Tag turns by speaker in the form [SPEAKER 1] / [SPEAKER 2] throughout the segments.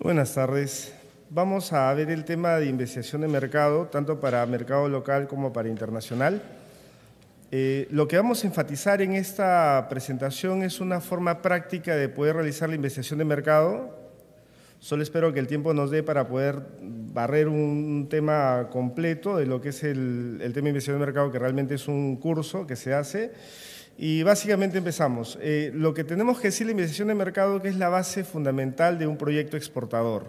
[SPEAKER 1] Buenas tardes. Vamos a ver el tema de investigación de mercado, tanto para mercado local como para internacional. Eh, lo que vamos a enfatizar en esta presentación es una forma práctica de poder realizar la investigación de mercado. Solo espero que el tiempo nos dé para poder barrer un tema completo de lo que es el, el tema de investigación de mercado, que realmente es un curso que se hace. Y básicamente empezamos. Eh, lo que tenemos que decir la investigación de mercado, que es la base fundamental de un proyecto exportador.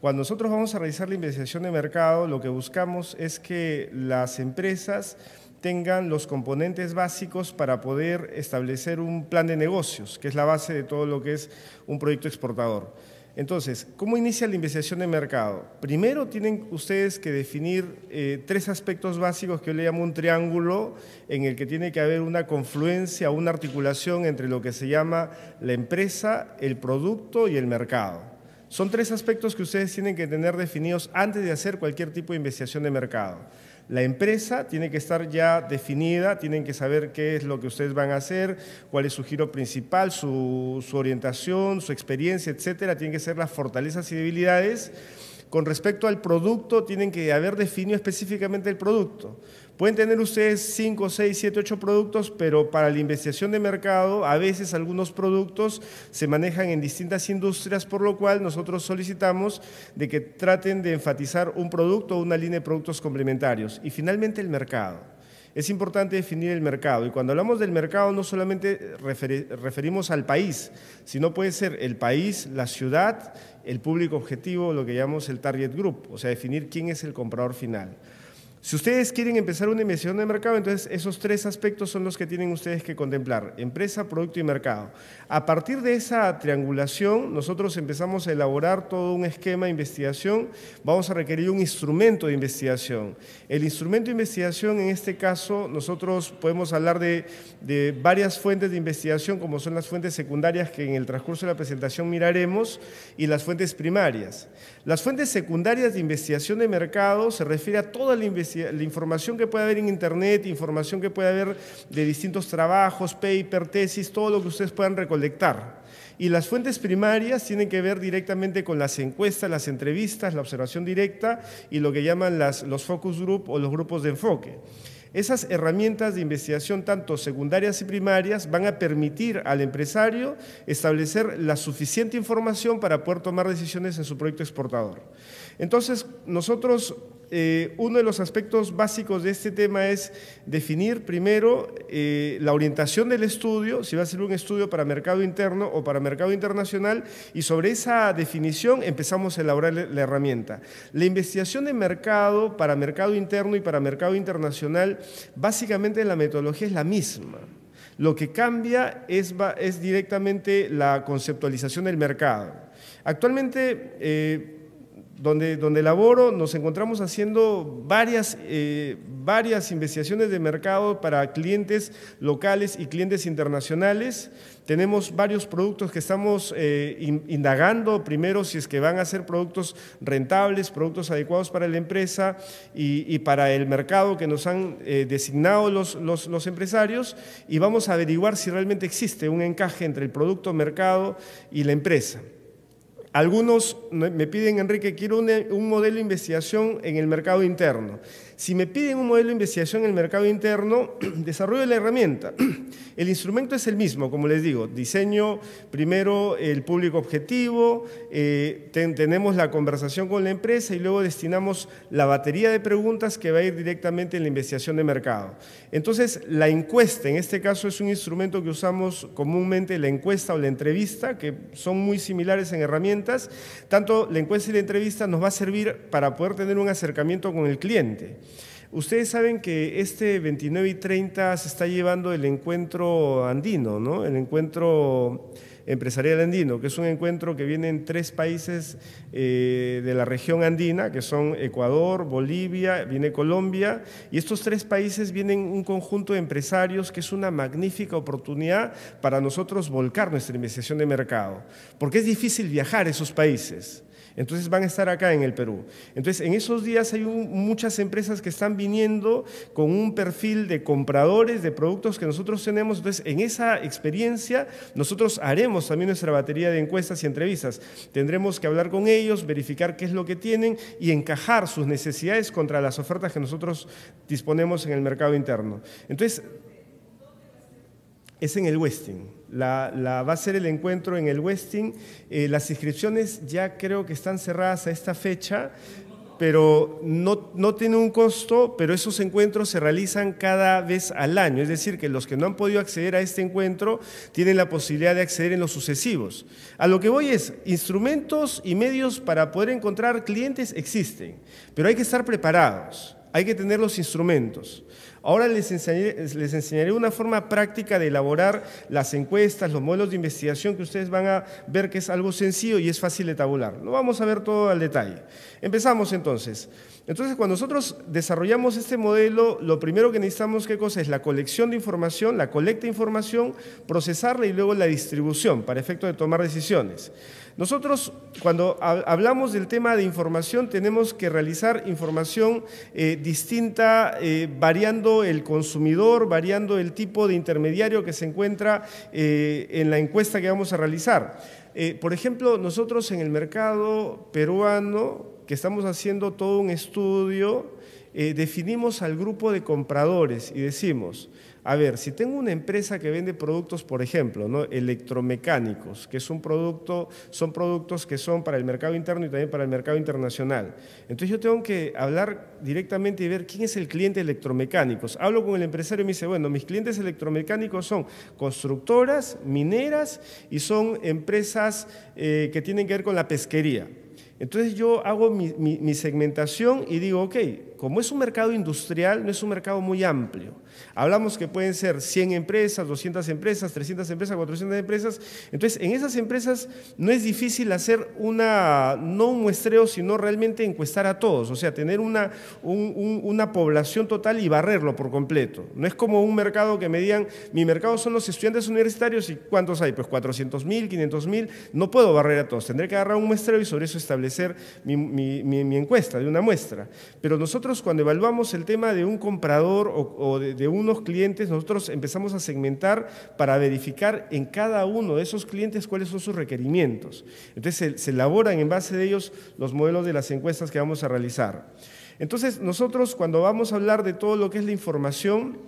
[SPEAKER 1] Cuando nosotros vamos a realizar la investigación de mercado, lo que buscamos es que las empresas tengan los componentes básicos para poder establecer un plan de negocios, que es la base de todo lo que es un proyecto exportador. Entonces, ¿cómo inicia la investigación de mercado? Primero tienen ustedes que definir eh, tres aspectos básicos que yo le llamo un triángulo, en el que tiene que haber una confluencia, una articulación entre lo que se llama la empresa, el producto y el mercado. Son tres aspectos que ustedes tienen que tener definidos antes de hacer cualquier tipo de investigación de mercado. La empresa tiene que estar ya definida, tienen que saber qué es lo que ustedes van a hacer, cuál es su giro principal, su, orientación, su experiencia, etcétera. Tienen que ser las fortalezas y debilidades. Con respecto al producto, tienen que haber definido específicamente el producto. Pueden tener ustedes 5, 6, 7, 8 productos, pero para la investigación de mercado a veces algunos productos se manejan en distintas industrias, por lo cual nosotros solicitamos de que traten de enfatizar un producto o una línea de productos complementarios. Y finalmente el mercado. Es importante definir el mercado y cuando hablamos del mercado no solamente referimos al país, sino puede ser el país, la ciudad, el público objetivo, lo que llamamos el target group, o sea, definir quién es el comprador final. Si ustedes quieren empezar una investigación de mercado, entonces esos tres aspectos son los que tienen ustedes que contemplar, empresa, producto y mercado. A partir de esa triangulación, nosotros empezamos a elaborar todo un esquema de investigación, vamos a requerir un instrumento de investigación. El instrumento de investigación, en este caso, nosotros podemos hablar de, de varias fuentes de investigación, como son las fuentes secundarias que en el transcurso de la presentación miraremos, y las fuentes primarias. Las fuentes secundarias de investigación de mercado se refiere a toda la investigación la información que puede haber en Internet, información que puede haber de distintos trabajos, paper, tesis, todo lo que ustedes puedan recolectar. Y las fuentes primarias tienen que ver directamente con las encuestas, las entrevistas, la observación directa y lo que llaman los focus group o los grupos de enfoque. Esas herramientas de investigación, tanto secundarias y primarias, van a permitir al empresario establecer la suficiente información para poder tomar decisiones en su proyecto exportador. Entonces, nosotros eh, uno de los aspectos básicos de este tema es definir primero eh, la orientación del estudio, si va a ser un estudio para mercado interno o para mercado internacional, y sobre esa definición empezamos a elaborar la herramienta. La investigación de mercado para mercado interno y para mercado internacional, básicamente la metodología es la misma. Lo que cambia es, directamente la conceptualización del mercado. Actualmente, eh, donde, donde laboro, nos encontramos haciendo varias, eh, varias investigaciones de mercado para clientes locales y clientes internacionales. Tenemos varios productos que estamos eh, indagando primero si es que van a ser productos rentables, productos adecuados para la empresa y, para el mercado que nos han eh, designado los, empresarios y vamos a averiguar si realmente existe un encaje entre el producto, mercado y la empresa. Algunos me piden, Enrique, quiero un, modelo de investigación en el mercado interno. Si me piden un modelo de investigación en el mercado interno, desarrollo la herramienta. El instrumento es el mismo, como les digo, diseño primero el público objetivo, eh, tenemos la conversación con la empresa y luego destinamos la batería de preguntas que va a ir directamente en la investigación de mercado. Entonces, la encuesta, en este caso, es un instrumento que usamos comúnmente, la encuesta o la entrevista, que son muy similares en herramientas. Tanto la encuesta y la entrevista nos va a servir para poder tener un acercamiento con el cliente. Ustedes saben que este 29 y 30 se está llevando el encuentro andino, ¿no? El encuentro empresarial andino, que es un encuentro que viene en tres países eh, de la región andina, que son Ecuador, Bolivia, viene Colombia, y estos tres países vienen un conjunto de empresarios que es una magnífica oportunidad para nosotros volcar nuestra investigación de mercado, porque es difícil viajar a esos países. Entonces van a estar acá en el Perú. Entonces en esos días hay muchas empresas que están viniendo con un perfil de compradores de productos que nosotros tenemos. Entonces en esa experiencia nosotros haremos también nuestra batería de encuestas y entrevistas. Tendremos que hablar con ellos, verificar qué es lo que tienen y encajar sus necesidades contra las ofertas que nosotros disponemos en el mercado interno. Entonces es en el Westing. La, va a ser el encuentro en el Westin. Eh, las inscripciones ya creo que están cerradas a esta fecha, pero no, no tiene un costo, pero esos encuentros se realizan cada vez al año. Es decir, que los que no han podido acceder a este encuentro tienen la posibilidad de acceder en los sucesivos. A lo que voy es, instrumentos y medios para poder encontrar clientes existen, pero hay que estar preparados, hay que tener los instrumentos. Ahora les enseñaré, una forma práctica de elaborar las encuestas, los modelos de investigación que ustedes van a ver que es algo sencillo y es fácil de tabular. No vamos a ver todo al detalle. Empezamos entonces. Entonces, cuando nosotros desarrollamos este modelo, lo primero que necesitamos, ¿qué cosa? Es la colección de información, la colecta de información, procesarla y luego la distribución para efecto de tomar decisiones. Nosotros cuando hablamos del tema de información tenemos que realizar información eh, distinta, eh, variando el consumidor, variando el tipo de intermediario que se encuentra eh, en la encuesta que vamos a realizar. por ejemplo, nosotros en el mercado peruano, que estamos haciendo todo un estudio, definimos al grupo de compradores y decimos, a ver, si tengo una empresa que vende productos, por ejemplo, ¿no? electromecánicos, que es un producto, son productos que son para el mercado interno y también para el mercado internacional. Entonces yo tengo que hablar directamente y ver quién es el cliente electromecánicos. Hablo con el empresario y me dice, bueno, mis clientes electromecánicos son constructoras, mineras y son empresas eh, que tienen que ver con la pesquería. Entonces yo hago mi, mi segmentación y digo, ok, como es un mercado industrial, no es un mercado muy amplio. Hablamos que pueden ser 100 empresas, 200 empresas, 300 empresas, 400 empresas. Entonces, en esas empresas no es difícil hacer una, no un muestreo, sino realmente encuestar a todos, o sea, tener una, una población total y barrerlo por completo. No es como un mercado que me digan, mi mercado son los estudiantes universitarios y ¿cuántos hay? Pues 400 mil, 500 mil, no puedo barrer a todos, tendré que agarrar un muestreo y sobre eso establecer mi encuesta de una muestra. Pero nosotros cuando evaluamos el tema de un comprador o, de, unos clientes, nosotros empezamos a segmentar para verificar en cada uno de esos clientes cuáles son sus requerimientos. Entonces se, elaboran en base de ellos los modelos de las encuestas que vamos a realizar. Entonces nosotros cuando vamos a hablar de todo lo que es la información,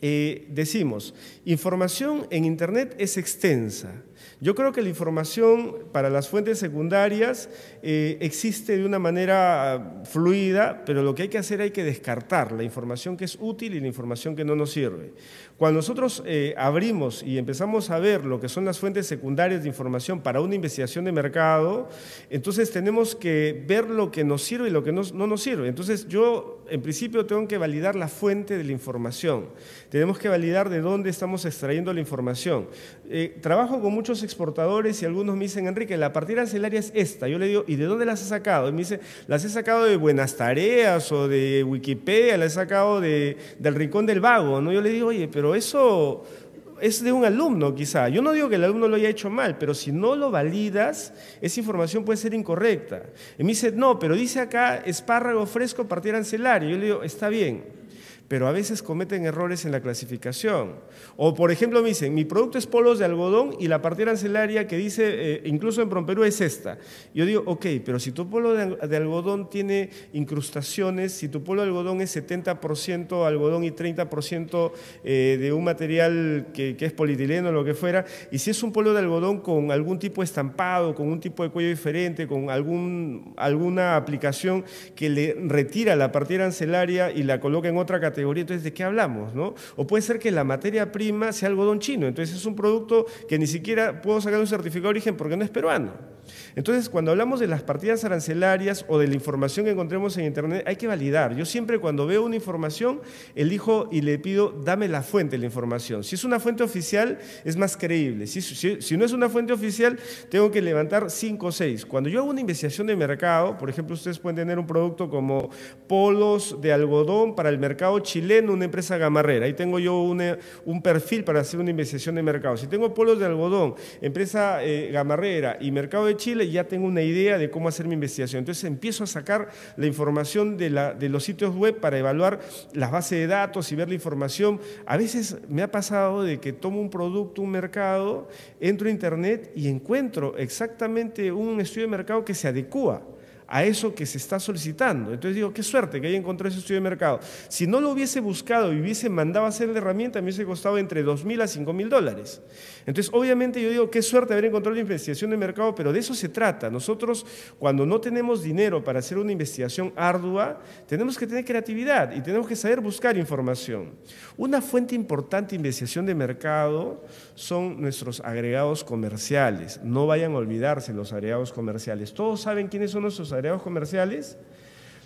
[SPEAKER 1] eh, decimos, información en Internet es extensa. Yo creo que la información para las fuentes secundarias eh, existe de una manera ah, fluida, pero lo que hay que hacer hay que descartar la información que es útil y la información que no nos sirve. Cuando nosotros eh, abrimos y empezamos a ver lo que son las fuentes secundarias de información para una investigación de mercado, entonces tenemos que ver lo que nos sirve y lo que no, nos sirve. Entonces yo, en principio, tengo que validar la fuente de la información. Tenemos que validar de dónde estamos extrayendo la información. Eh, trabajo con muchos exportadores y algunos me dicen, Enrique, la partida ancelaria es esta. Yo le digo, ¿y de dónde las has sacado? Y me dice, las he sacado de Buenas Tareas o de Wikipedia, las he sacado de, del Rincón del Vago. ¿no? Yo le digo, oye, pero pero eso es de un alumno quizá. Yo no digo que el alumno lo haya hecho mal, pero si no lo validas, esa información puede ser incorrecta. Y me dice, no, pero dice acá espárrago fresco partir ancelario. Yo le digo, está bien pero a veces cometen errores en la clasificación. O, por ejemplo, me dicen, mi producto es polos de algodón y la partida arancelaria que dice, eh, incluso en Promperú, es esta. Yo digo, ok, pero si tu polo de, algodón tiene incrustaciones, si tu polo de algodón es 70% algodón y 30% eh, de un material que, es polietileno o lo que fuera, y si es un polo de algodón con algún tipo de estampado, con un tipo de cuello diferente, con alguna aplicación que le retira la partida arancelaria y la coloca en otra categoría, entonces ¿de qué hablamos? O puede ser que la materia prima sea algodón chino, entonces es un producto que ni siquiera puedo sacar un certificado de origen porque no es peruano. Entonces, cuando hablamos de las partidas arancelarias o de la información que encontremos en Internet, hay que validar. Yo siempre cuando veo una información, elijo y le pido, dame la fuente de la información. Si es una fuente oficial, es más creíble. Si, no es una fuente oficial, tengo que levantar cinco o seis. Cuando yo hago una investigación de mercado, por ejemplo, ustedes pueden tener un producto como polos de algodón para el mercado chileno, una empresa gamarrera. Ahí tengo yo un perfil para hacer una investigación de mercado. Si tengo polos de algodón, empresa eh, gamarrera y mercado de Chile ya tengo una idea de cómo hacer mi investigación. Entonces empiezo a sacar la información de, de los sitios web para evaluar las bases de datos y ver la información. A veces me ha pasado de que tomo un producto, un mercado, entro a Internet y encuentro exactamente un estudio de mercado que se adecua a eso que se está solicitando. Entonces digo, qué suerte que haya encontrado ese estudio de mercado. Si no lo hubiese buscado y hubiese mandado a hacer la herramienta, me hubiese costado entre 2.000 a 5.000 dólares. Entonces, obviamente yo digo, qué suerte haber encontrado la investigación de mercado, pero de eso se trata. Nosotros, cuando no tenemos dinero para hacer una investigación ardua, tenemos que tener creatividad y tenemos que saber buscar información. Una fuente importante de investigación de mercado son nuestros agregados comerciales. No vayan a olvidarse los agregados comerciales. Todos saben quiénes son nuestros agregados comerciales?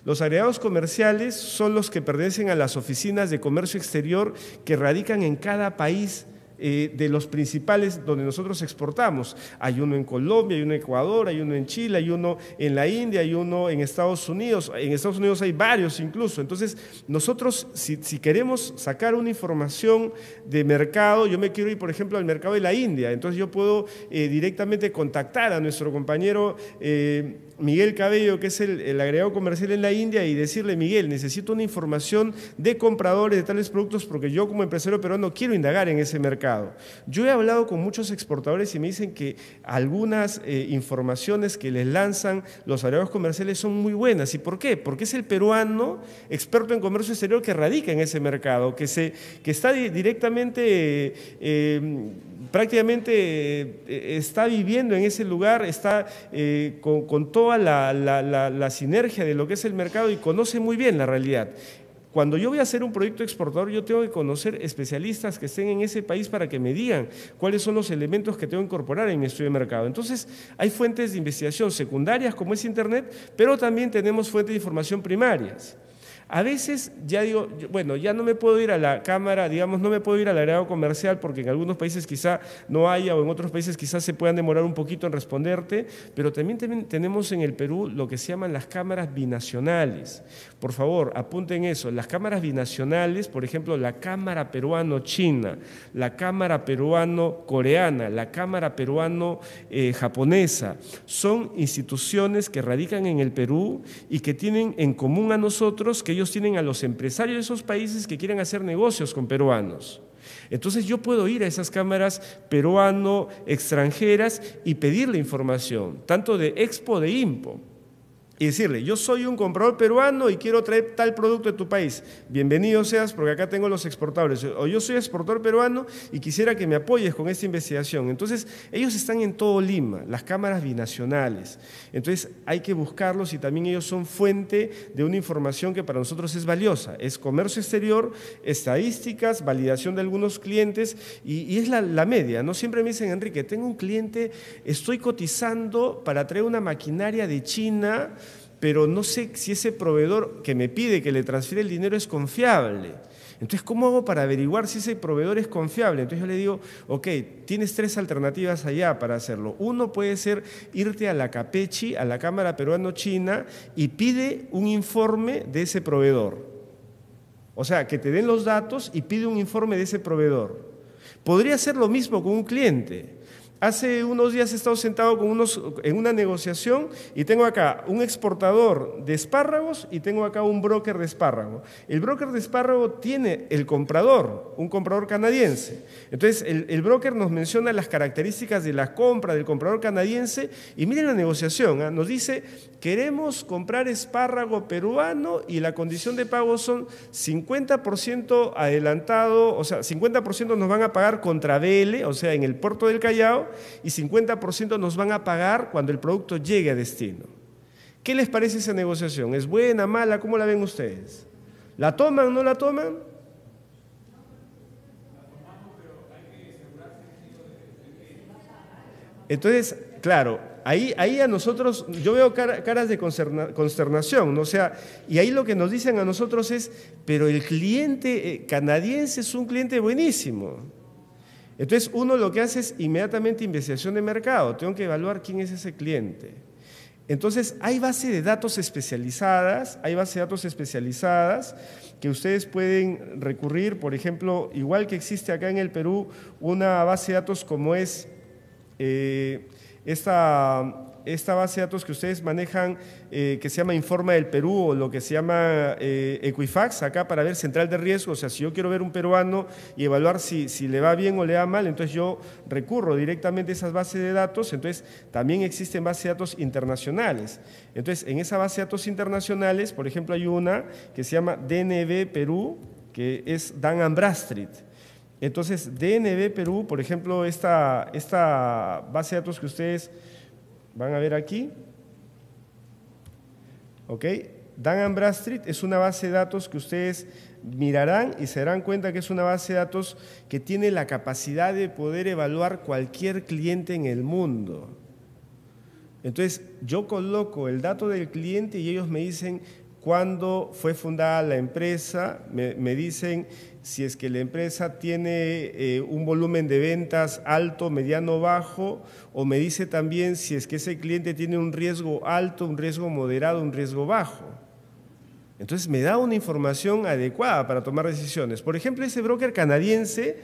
[SPEAKER 1] Los agregados comerciales son los que pertenecen a las oficinas de comercio exterior que radican en cada país eh, de los principales donde nosotros exportamos. Hay uno en Colombia, hay uno en Ecuador, hay uno en Chile, hay uno en la India, hay uno en Estados Unidos. En Estados Unidos hay varios incluso. Entonces, nosotros, si, queremos sacar una información de mercado, yo me quiero ir, por ejemplo, al mercado de la India. Entonces, yo puedo eh, directamente contactar a nuestro compañero. Eh, Miguel Cabello, que es el, agregado comercial en la India, y decirle, Miguel, necesito una información de compradores de tales productos porque yo como empresario peruano quiero indagar en ese mercado. Yo he hablado con muchos exportadores y me dicen que algunas eh, informaciones que les lanzan los agregados comerciales son muy buenas. ¿Y por qué? Porque es el peruano experto en comercio exterior que radica en ese mercado, que, se, que está directamente... Eh, eh, prácticamente eh, está viviendo en ese lugar, está eh, con, toda la, la sinergia de lo que es el mercado y conoce muy bien la realidad. Cuando yo voy a hacer un proyecto exportador, yo tengo que conocer especialistas que estén en ese país para que me digan cuáles son los elementos que tengo que incorporar en mi estudio de mercado. Entonces, hay fuentes de investigación secundarias como es Internet, pero también tenemos fuentes de información primarias. A veces ya digo, bueno, ya no me puedo ir a la cámara, digamos, no me puedo ir al agregado comercial porque en algunos países quizá no haya o en otros países quizá se puedan demorar un poquito en responderte, pero también tenemos en el Perú lo que se llaman las cámaras binacionales. Por favor, apunten eso. Las cámaras binacionales, por ejemplo, la Cámara Peruano-China, la Cámara Peruano-Coreana, la Cámara Peruano-Japonesa, son instituciones que radican en el Perú y que tienen en común a nosotros que ellos tienen a los empresarios de esos países que quieren hacer negocios con peruanos. Entonces yo puedo ir a esas cámaras peruano, extranjeras y pedirle información, tanto de Expo de Impo y decirle, yo soy un comprador peruano y quiero traer tal producto de tu país. Bienvenido seas porque acá tengo los exportables. O yo soy exportador peruano y quisiera que me apoyes con esta investigación. Entonces, ellos están en todo Lima, las cámaras binacionales. Entonces, hay que buscarlos y también ellos son fuente de una información que para nosotros es valiosa. Es comercio exterior, estadísticas, validación de algunos clientes y, es la, media. No siempre me dicen, Enrique, tengo un cliente, estoy cotizando para traer una maquinaria de China pero no sé si ese proveedor que me pide que le transfiera el dinero es confiable. Entonces, ¿cómo hago para averiguar si ese proveedor es confiable? Entonces yo le digo, ok, tienes tres alternativas allá para hacerlo. Uno puede ser irte a la CAPECHI, a la Cámara Peruano-China, y pide un informe de ese proveedor. O sea, que te den los datos y pide un informe de ese proveedor. Podría ser lo mismo con un cliente. Hace unos días he estado sentado con unos, en una negociación y tengo acá un exportador de espárragos y tengo acá un broker de espárrago. El broker de espárrago tiene el comprador, un comprador canadiense. Entonces, el, broker nos menciona las características de la compra del comprador canadiense y miren la negociación. ¿ah? Nos dice, queremos comprar espárrago peruano y la condición de pago son 50% adelantado, o sea, 50% nos van a pagar contra BL, o sea, en el puerto del Callao y 50% nos van a pagar cuando el producto llegue a destino. ¿Qué les parece esa negociación? ¿Es buena, mala? ¿Cómo la ven ustedes? ¿La toman, o no la toman? Entonces, claro, ahí, a nosotros, yo veo caras de consternación, sea, y ahí lo que nos dicen a nosotros es, pero el cliente eh, canadiense es un cliente buenísimo. Entonces uno lo que hace es inmediatamente investigación de mercado, tengo que evaluar quién es ese cliente. Entonces hay base de datos especializadas, hay base de datos especializadas que ustedes pueden recurrir, por ejemplo, igual que existe acá en el Perú una base de datos como es eh, esta esta base de datos que ustedes manejan, eh, que se llama Informa del Perú o lo que se llama eh, Equifax, acá para ver central de riesgo. O sea, si yo quiero ver un peruano y evaluar si, le va bien o le va mal, entonces yo recurro directamente a esas bases de datos. Entonces, también existen bases de datos internacionales. Entonces, en esa base de datos internacionales, por ejemplo, hay una que se llama DNB Perú, que es Dan Ambrastrit. Entonces, DNB Perú, por ejemplo, esta, esta base de datos que ustedes Van a ver aquí. ¿Ok? Dan Bradstreet es una base de datos que ustedes mirarán y se darán cuenta que es una base de datos que tiene la capacidad de poder evaluar cualquier cliente en el mundo. Entonces, yo coloco el dato del cliente y ellos me dicen cuándo fue fundada la empresa, me dicen si es que la empresa tiene eh, un volumen de ventas alto, mediano, bajo, o me dice también si es que ese cliente tiene un riesgo alto, un riesgo moderado, un riesgo bajo. Entonces me da una información adecuada para tomar decisiones. Por ejemplo, ese broker canadiense,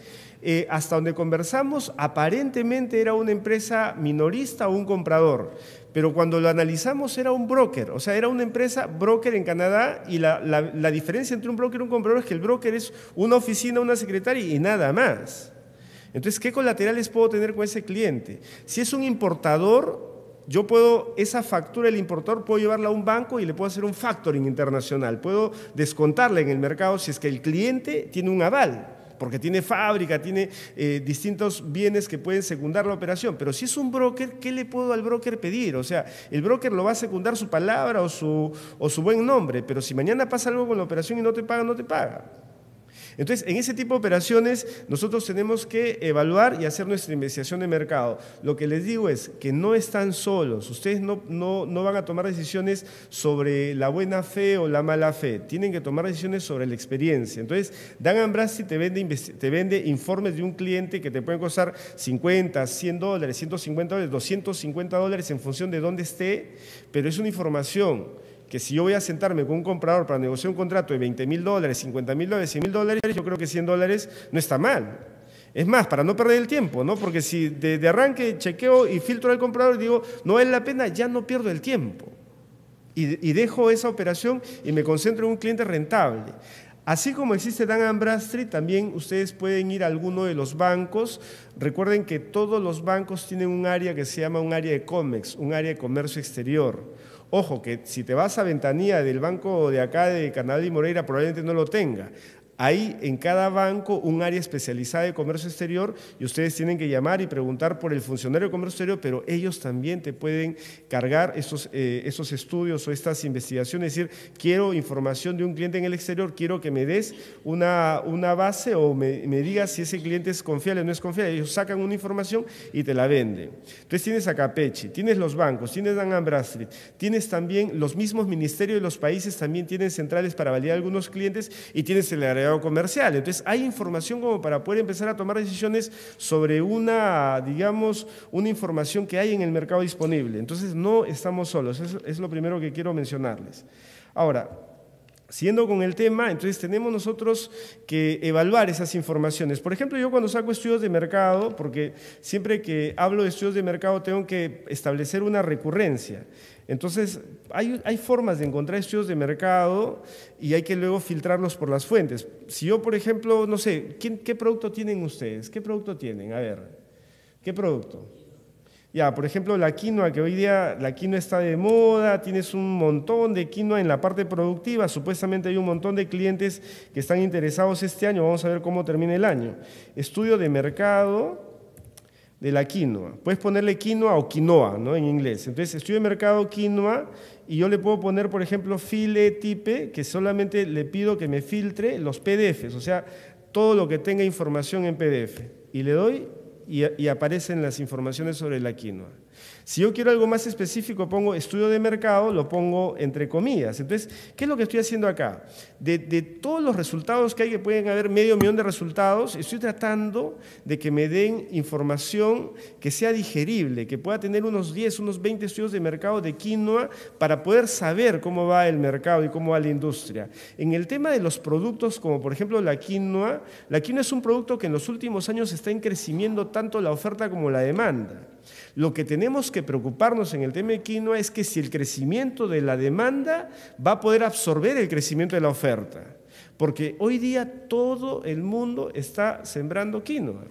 [SPEAKER 1] eh, hasta donde conversamos, aparentemente era una empresa minorista o un comprador, pero cuando lo analizamos era un broker, o sea, era una empresa broker en Canadá y la, diferencia entre un broker y un comprador es que el broker es una oficina, una secretaria y nada más. Entonces, ¿qué colaterales puedo tener con ese cliente? Si es un importador, yo puedo, esa factura del importador puedo llevarla a un banco y le puedo hacer un factoring internacional, puedo descontarla en el mercado si es que el cliente tiene un aval porque tiene fábrica, tiene eh, distintos bienes que pueden secundar la operación. Pero si es un broker, ¿qué le puedo al broker pedir? O sea, el broker lo va a secundar su palabra o su, o su buen nombre, pero si mañana pasa algo con la operación y no te paga, no te paga. Entonces, en ese tipo de operaciones, nosotros tenemos que evaluar y hacer nuestra investigación de mercado. Lo que les digo es que no están solos, ustedes no, no, van a tomar decisiones sobre la buena fe o la mala fe, tienen que tomar decisiones sobre la experiencia. Entonces, Dan Ambrasi te vende, te vende informes de un cliente que te pueden costar 50, 100 dólares, 150 dólares, 250 dólares en función de dónde esté, pero es una información que si yo voy a sentarme con un comprador para negociar un contrato de 20 mil dólares, 50 mil dólares, 100 mil dólares, yo creo que 100 dólares no está mal. Es más, para no perder el tiempo, ¿no? Porque si de, arranque chequeo y filtro al comprador y digo, no es la pena, ya no pierdo el tiempo. Y, dejo esa operación y me concentro en un cliente rentable. Así como existe Dan Ambrastri, también ustedes pueden ir a alguno de los bancos. Recuerden que todos los bancos tienen un área que se llama un área de COMEX, un área de comercio exterior. Ojo, que si te vas a ventanilla del banco de acá de Canadá y Moreira probablemente no lo tenga. Hay en cada banco un área especializada de comercio exterior y ustedes tienen que llamar y preguntar por el funcionario de comercio exterior, pero ellos también te pueden cargar esos eh, estudios o estas investigaciones, es decir, quiero información de un cliente en el exterior, quiero que me des una, una base o me, digas si ese cliente es confiable o no es confiable. Ellos sacan una información y te la venden. Entonces tienes a Capechi, tienes los bancos, tienes Dan Ambrastri, tienes también los mismos ministerios de los países, también tienen centrales para validar algunos clientes y tienes el agregado comercial. Entonces, hay información como para poder empezar a tomar decisiones sobre una, digamos, una información que hay en el mercado disponible. Entonces, no estamos solos, es, es lo primero que quiero mencionarles. Ahora, Siendo con el tema, entonces tenemos nosotros que evaluar esas informaciones. Por ejemplo, yo cuando saco estudios de mercado, porque siempre que hablo de estudios de mercado tengo que establecer una recurrencia. Entonces, hay, formas de encontrar estudios de mercado y hay que luego filtrarlos por las fuentes. Si yo, por ejemplo, no sé, ¿qué, qué producto tienen ustedes? ¿Qué producto tienen? A ver, ¿qué producto? Ya, por ejemplo, la quinoa, que hoy día la quinoa está de moda, tienes un montón de quinoa en la parte productiva, supuestamente hay un montón de clientes que están interesados este año, vamos a ver cómo termina el año. Estudio de mercado, de la quinoa. Puedes ponerle quinoa o quinoa, ¿no? En inglés. Entonces, estoy de mercado quinoa y yo le puedo poner, por ejemplo, file tipe, que solamente le pido que me filtre los PDFs, o sea, todo lo que tenga información en PDF. Y le doy y aparecen las informaciones sobre la quinoa. Si yo quiero algo más específico, pongo estudio de mercado, lo pongo entre comillas. Entonces, ¿qué es lo que estoy haciendo acá? De, todos los resultados que hay, que pueden haber medio millón de resultados, estoy tratando de que me den información que sea digerible, que pueda tener unos 10, unos 20 estudios de mercado de quinoa para poder saber cómo va el mercado y cómo va la industria. En el tema de los productos, como por ejemplo la quinoa, la quinoa es un producto que en los últimos años está en crecimiento tanto la oferta como la demanda. Lo que tenemos que preocuparnos en el tema de quinoa es que si el crecimiento de la demanda va a poder absorber el crecimiento de la oferta. Porque hoy día todo el mundo está sembrando quinoa.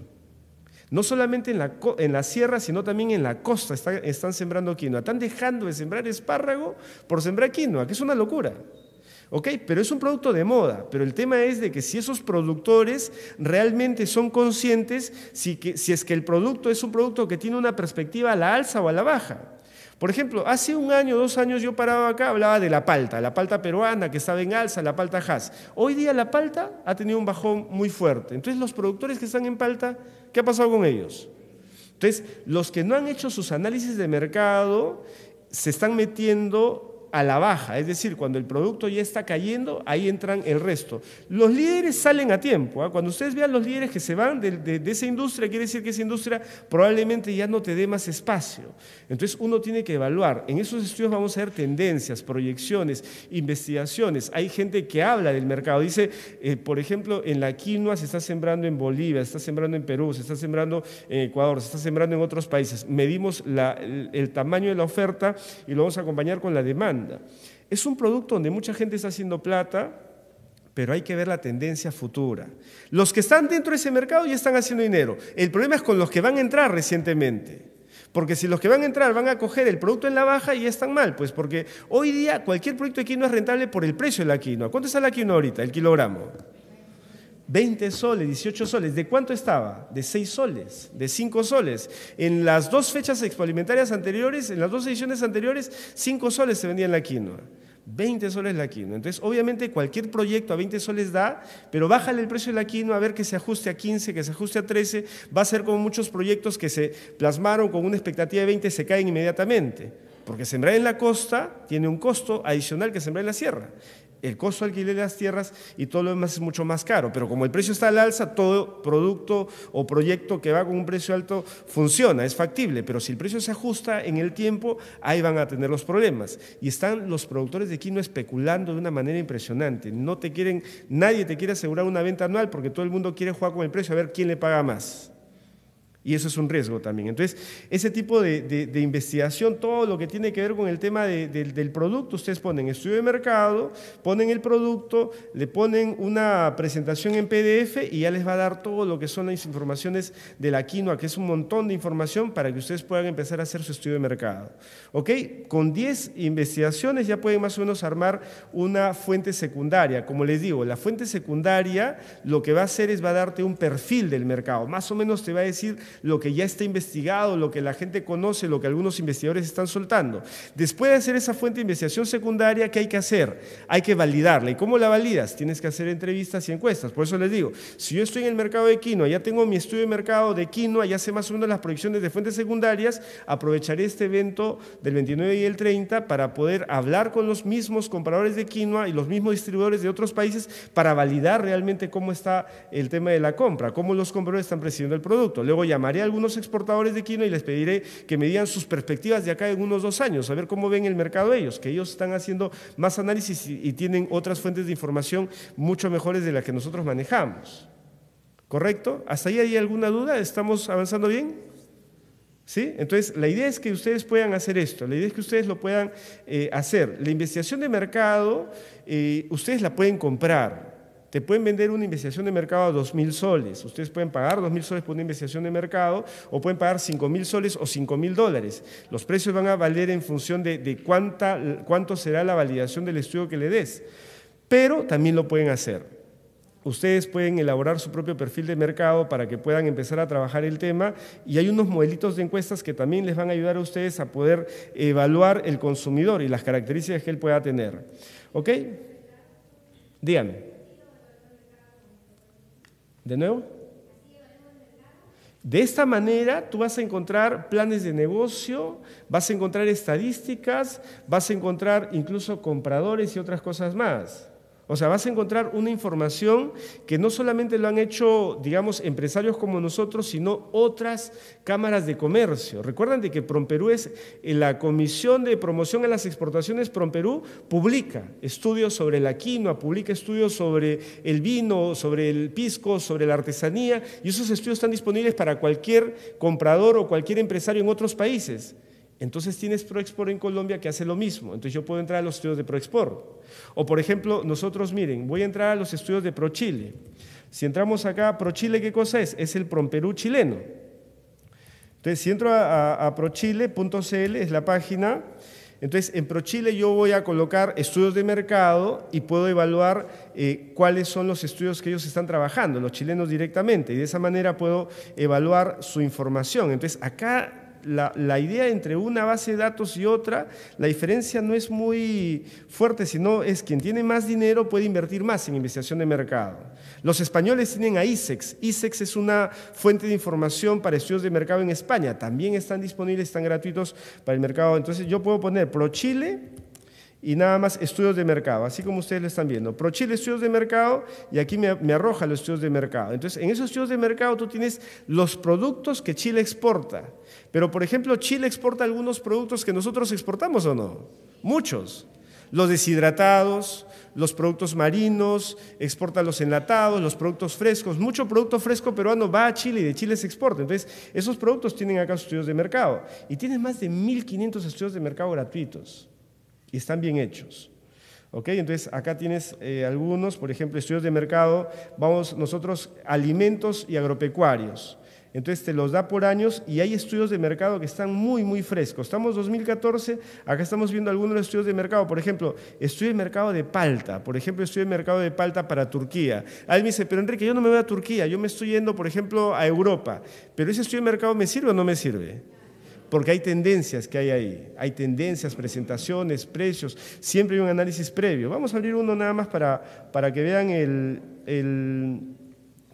[SPEAKER 1] No solamente en la, sierra, sino también en la costa están, están sembrando quinoa. Están dejando de sembrar espárrago por sembrar quinoa, que es una locura. Ok, pero es un producto de moda, pero el tema es de que si esos productores realmente son conscientes, si, es que el producto es un producto que tiene una perspectiva a la alza o a la baja. Por ejemplo, hace un año, dos años yo paraba acá, hablaba de la palta, la palta peruana que estaba en alza, la palta has. Hoy día la palta ha tenido un bajón muy fuerte. Entonces los productores que están en palta, ¿qué ha pasado con ellos? Entonces, los que no han hecho sus análisis de mercado se están metiendo a la baja, es decir, cuando el producto ya está cayendo, ahí entran el resto. Los líderes salen a tiempo. ¿ah? Cuando ustedes vean los líderes que se van de, esa industria, quiere decir que esa industria probablemente ya no te dé más espacio. Entonces uno tiene que evaluar. En esos estudios vamos a ver tendencias, proyecciones, investigaciones. Hay gente que habla del mercado. Dice, eh, por ejemplo, en la quinoa se está sembrando en Bolivia, se está sembrando en Perú, se está sembrando en Ecuador, se está sembrando en otros países. Medimos el tamaño de la oferta y lo vamos a acompañar con la demanda. Es un producto donde mucha gente está haciendo plata, pero hay que ver la tendencia futura. Los que están dentro de ese mercado ya están haciendo dinero. El problema es con los que van a entrar recientemente. Porque si los que van a entrar van a coger el producto en la baja y ya están mal, pues porque hoy día cualquier producto de quinoa es rentable por el precio de la quinoa. ¿Cuánto está la quinoa ahorita, el kilogramo? 20 soles, 18 soles. ¿De cuánto estaba? De 6 soles, de 5 soles. En las dos fechas experimentarias anteriores, en las dos ediciones anteriores, 5 soles se vendía en la quinoa. 20 soles la quinoa. Entonces, obviamente cualquier proyecto a 20 soles da, pero bájale el precio de la quinoa a ver que se ajuste a 15, que se ajuste a 13. Va a ser como muchos proyectos que se plasmaron con una expectativa de 20 se caen inmediatamente. Porque sembrar en la costa tiene un costo adicional que sembrar en la sierra el costo de alquiler de las tierras y todo lo demás es mucho más caro. Pero como el precio está al alza, todo producto o proyecto que va con un precio alto funciona, es factible. Pero si el precio se ajusta en el tiempo, ahí van a tener los problemas. Y están los productores de quino especulando de una manera impresionante. No te quieren, nadie te quiere asegurar una venta anual porque todo el mundo quiere jugar con el precio a ver quién le paga más. Y eso es un riesgo también. Entonces, ese tipo de, investigación, todo lo que tiene que ver con el tema del producto, ustedes ponen estudio de mercado, ponen el producto, le ponen una presentación en PDF y ya les va a dar todo lo que son las informaciones de la quinoa, que es un montón de información para que ustedes puedan empezar a hacer su estudio de mercado. ¿Ok? Con 10 investigaciones ya pueden más o menos armar una fuente secundaria. Como les digo, la fuente secundaria lo que va a hacer es va a darte un perfil del mercado. Más o menos te va a decir lo que ya está investigado, lo que la gente conoce, lo que algunos investigadores están soltando. Después de hacer esa fuente de investigación secundaria, ¿qué hay que hacer? Hay que validarla. ¿Y cómo la validas? Tienes que hacer entrevistas y encuestas. Por eso les digo, si yo estoy en el mercado de quinoa, ya tengo mi estudio de mercado de quinoa, ya sé más o menos las proyecciones de fuentes secundarias, aprovecharé este evento del 29 y el 30 para poder hablar con los mismos compradores de quinoa y los mismos distribuidores de otros países para validar realmente cómo está el tema de la compra, cómo los compradores están presidiendo el producto. Luego ya llamaré a algunos exportadores de quinoa y les pediré que me digan sus perspectivas de acá en unos dos años, a ver cómo ven el mercado ellos, que ellos están haciendo más análisis y, tienen otras fuentes de información mucho mejores de las que nosotros manejamos. ¿Correcto? ¿Hasta ahí hay alguna duda? ¿Estamos avanzando bien? ¿Sí? Entonces, la idea es que ustedes puedan hacer esto, la idea es que ustedes lo puedan eh, hacer. La investigación de mercado, eh, ustedes la pueden comprar, te pueden vender una investigación de mercado a 2.000 soles. Ustedes pueden pagar 2.000 soles por una investigación de mercado o pueden pagar 5.000 soles o 5.000 dólares. Los precios van a valer en función de, cuánto será la validación del estudio que le des. Pero también lo pueden hacer. Ustedes pueden elaborar su propio perfil de mercado para que puedan empezar a trabajar el tema y hay unos modelitos de encuestas que también les van a ayudar a ustedes a poder evaluar el consumidor y las características que él pueda tener. ¿Ok? Díganme. ¿De nuevo? De esta manera tú vas a encontrar planes de negocio, vas a encontrar estadísticas, vas a encontrar incluso compradores y otras cosas más. O sea, vas a encontrar una información que no solamente lo han hecho, digamos, empresarios como nosotros, sino otras cámaras de comercio. Recuerden de que Promperú es eh, la Comisión de Promoción a las Exportaciones Promperú publica estudios sobre la quinoa, publica estudios sobre el vino, sobre el pisco, sobre la artesanía y esos estudios están disponibles para cualquier comprador o cualquier empresario en otros países. Entonces tienes ProExport en Colombia que hace lo mismo. Entonces yo puedo entrar a los estudios de ProExport. O por ejemplo, nosotros miren, voy a entrar a los estudios de ProChile. Si entramos acá, ProChile, ¿qué cosa es? Es el PromPerú chileno. Entonces, si entro a, prochile.cl, es la página. Entonces, en ProChile yo voy a colocar estudios de mercado y puedo evaluar eh, cuáles son los estudios que ellos están trabajando, los chilenos directamente, y de esa manera puedo evaluar su información. Entonces, acá la, idea entre una base de datos y otra, la diferencia no es muy fuerte, sino es quien tiene más dinero puede invertir más en investigación de mercado. Los españoles tienen a ISEX. ISEX es una fuente de información para estudios de mercado en España. También están disponibles, están gratuitos para el mercado. Entonces yo puedo poner ProChile y nada más estudios de mercado, así como ustedes lo están viendo. ProChile estudios de mercado y aquí me, me, arroja los estudios de mercado. Entonces en esos estudios de mercado tú tienes los productos que Chile exporta. Pero, por ejemplo, Chile exporta algunos productos que nosotros exportamos o no. Muchos. Los deshidratados, los productos marinos, exporta los enlatados, los productos frescos. Mucho producto fresco peruano va a Chile y de Chile se exporta. Entonces, esos productos tienen acá estudios de mercado. Y tienen más de 1.500 estudios de mercado gratuitos. Y están bien hechos. Entonces, acá tienes eh, algunos, por ejemplo, estudios de mercado. Vamos nosotros alimentos y agropecuarios. Entonces te los da por años y hay estudios de mercado que están muy, muy frescos. Estamos 2014, acá estamos viendo algunos estudios de mercado. Por ejemplo, estudio de mercado de palta. Por ejemplo, estudio de mercado de palta para Turquía. Alguien me dice, pero Enrique, yo no me voy a Turquía, yo me estoy yendo, por ejemplo, a Europa. Pero ese estudio de mercado me sirve o no me sirve? porque hay tendencias que hay ahí, hay tendencias, presentaciones, precios, siempre hay un análisis previo. Vamos a abrir uno nada más para, para que vean el,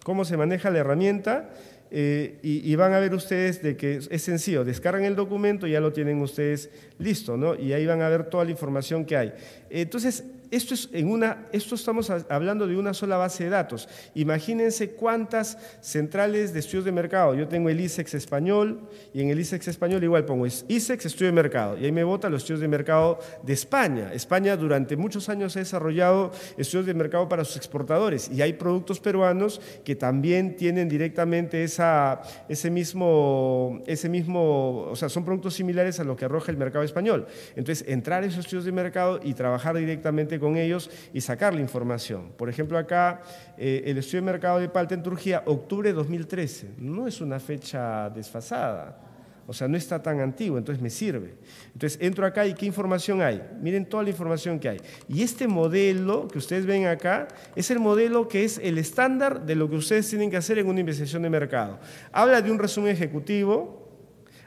[SPEAKER 1] cómo se maneja la herramienta eh, y, van a ver ustedes de que es sencillo, descargan el documento y ya lo tienen ustedes listo, ¿no? Y ahí van a ver toda la información que hay. Entonces, esto, es en una, estamos hablando de una sola base de datos. Imagínense cuántas centrales de estudios de mercado. Yo tengo el ISEX español y en el ISEX español igual pongo ISEX estudio de mercado y ahí me vota los estudios de mercado de España. España durante muchos años ha desarrollado estudios de mercado para sus exportadores y hay productos peruanos que también tienen directamente esa, ese, mismo, ese mismo, o sea, son productos similares a lo que arroja el mercado español. Entonces, entrar a esos estudios de mercado y trabajar directamente con ellos y sacar la información. Por ejemplo, acá eh, el estudio de mercado de palta en Turquía, octubre de 2013, no es una fecha desfasada. O sea, no está tan antiguo, entonces me sirve. Entonces entro acá y ¿qué información hay? Miren toda la información que hay. Y este modelo que ustedes ven acá es el modelo que es el estándar de lo que ustedes tienen que hacer en una investigación de mercado. Habla de un resumen ejecutivo,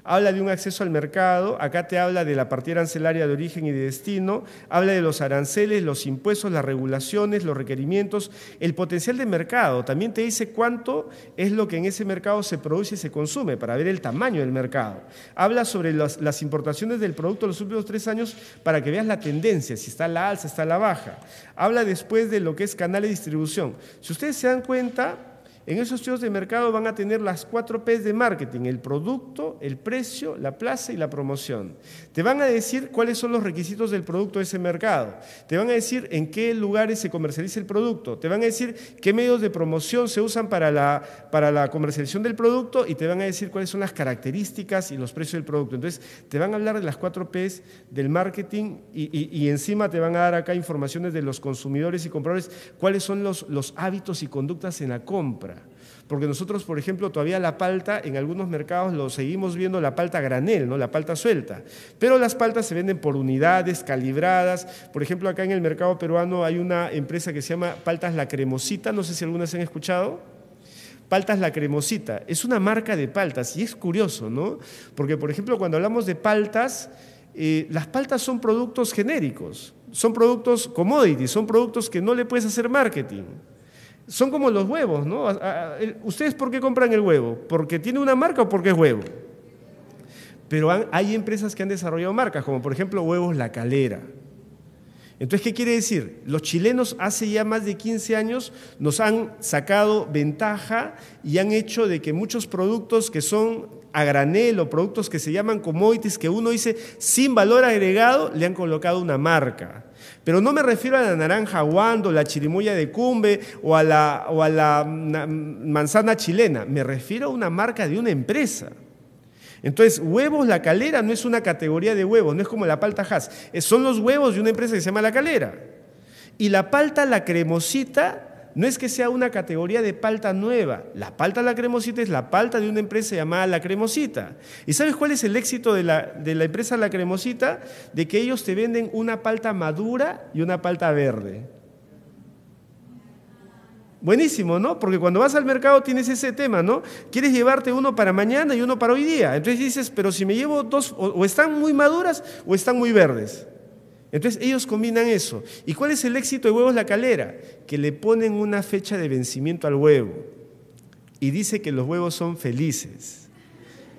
[SPEAKER 1] habla de un acceso al mercado, acá te habla de la partida arancelaria de origen y de destino, habla de los aranceles, los impuestos, las regulaciones, los requerimientos, el potencial de mercado, también te dice cuánto es lo que en ese mercado se produce y se consume para ver el tamaño del mercado. Habla sobre las, importaciones del producto en los últimos tres años para que veas la tendencia, si está la alza, está la baja. Habla después de lo que es canal de distribución. Si ustedes se dan cuenta, en esos shows de mercado van a tener las cuatro P's de marketing, el producto, el precio, la plaza y la promoción. Te van a decir cuáles son los requisitos del producto de ese mercado. Te van a decir en qué lugares se comercializa el producto. Te van a decir qué medios de promoción se usan para la, comercialización del producto y te van a decir cuáles son las características y los precios del producto. Entonces, te van a hablar de las cuatro Ps del marketing y, encima te van a dar acá informaciones de los consumidores y compradores, cuáles son los hábitos y conductas en la compra. Porque nosotros, por ejemplo, todavía la palta en algunos mercados lo seguimos viendo la palta granel, ¿no? La palta suelta. Pero las paltas se venden por unidades calibradas. Por ejemplo, acá en el mercado peruano hay una empresa que se llama Paltas La Cremosita, no sé si algunas han escuchado. Paltas La Cremosita, es una marca de paltas y es curioso, ¿no? Porque, por ejemplo, cuando hablamos de paltas, eh, las paltas son productos genéricos, son productos commodities, son productos que no le puedes hacer marketing son como los huevos, ¿no? ¿Ustedes por qué compran el huevo? ¿Porque tiene una marca o porque es huevo? Pero hay empresas que han desarrollado marcas, como por ejemplo Huevos La Calera. Entonces, ¿qué quiere decir? Los chilenos hace ya más de 15 años nos han sacado ventaja y han hecho de que muchos productos que son a granel o productos que se llaman commodities, que uno dice sin valor agregado, le han colocado una marca. Pero no me refiero a la naranja guando, la chirimoya de cumbe o a la, o a la mm, mm, manzana chilena. Me refiero a una marca de una empresa. Entonces, huevos, la calera no es una categoría de huevos, no es como la palta has. Eh, son los huevos de una empresa que se llama la calera. Y la palta, la cremosita, no es que sea una categoría de palta nueva. La palta la cremosita es la palta de una empresa llamada la cremosita. ¿Y sabes cuál es el éxito de la, de la empresa la cremosita? De que ellos te venden una palta madura y una palta verde. Buenísimo, ¿no? Porque cuando vas al mercado tienes ese tema, ¿no? Quieres llevarte uno para mañana y uno para hoy día. Entonces dices, pero si me llevo dos, o, o están muy maduras o están muy verdes. Entonces ellos combinan eso. ¿Y cuál es el éxito de Huevos La Calera? Que le ponen una fecha de vencimiento al huevo y dice que los huevos son felices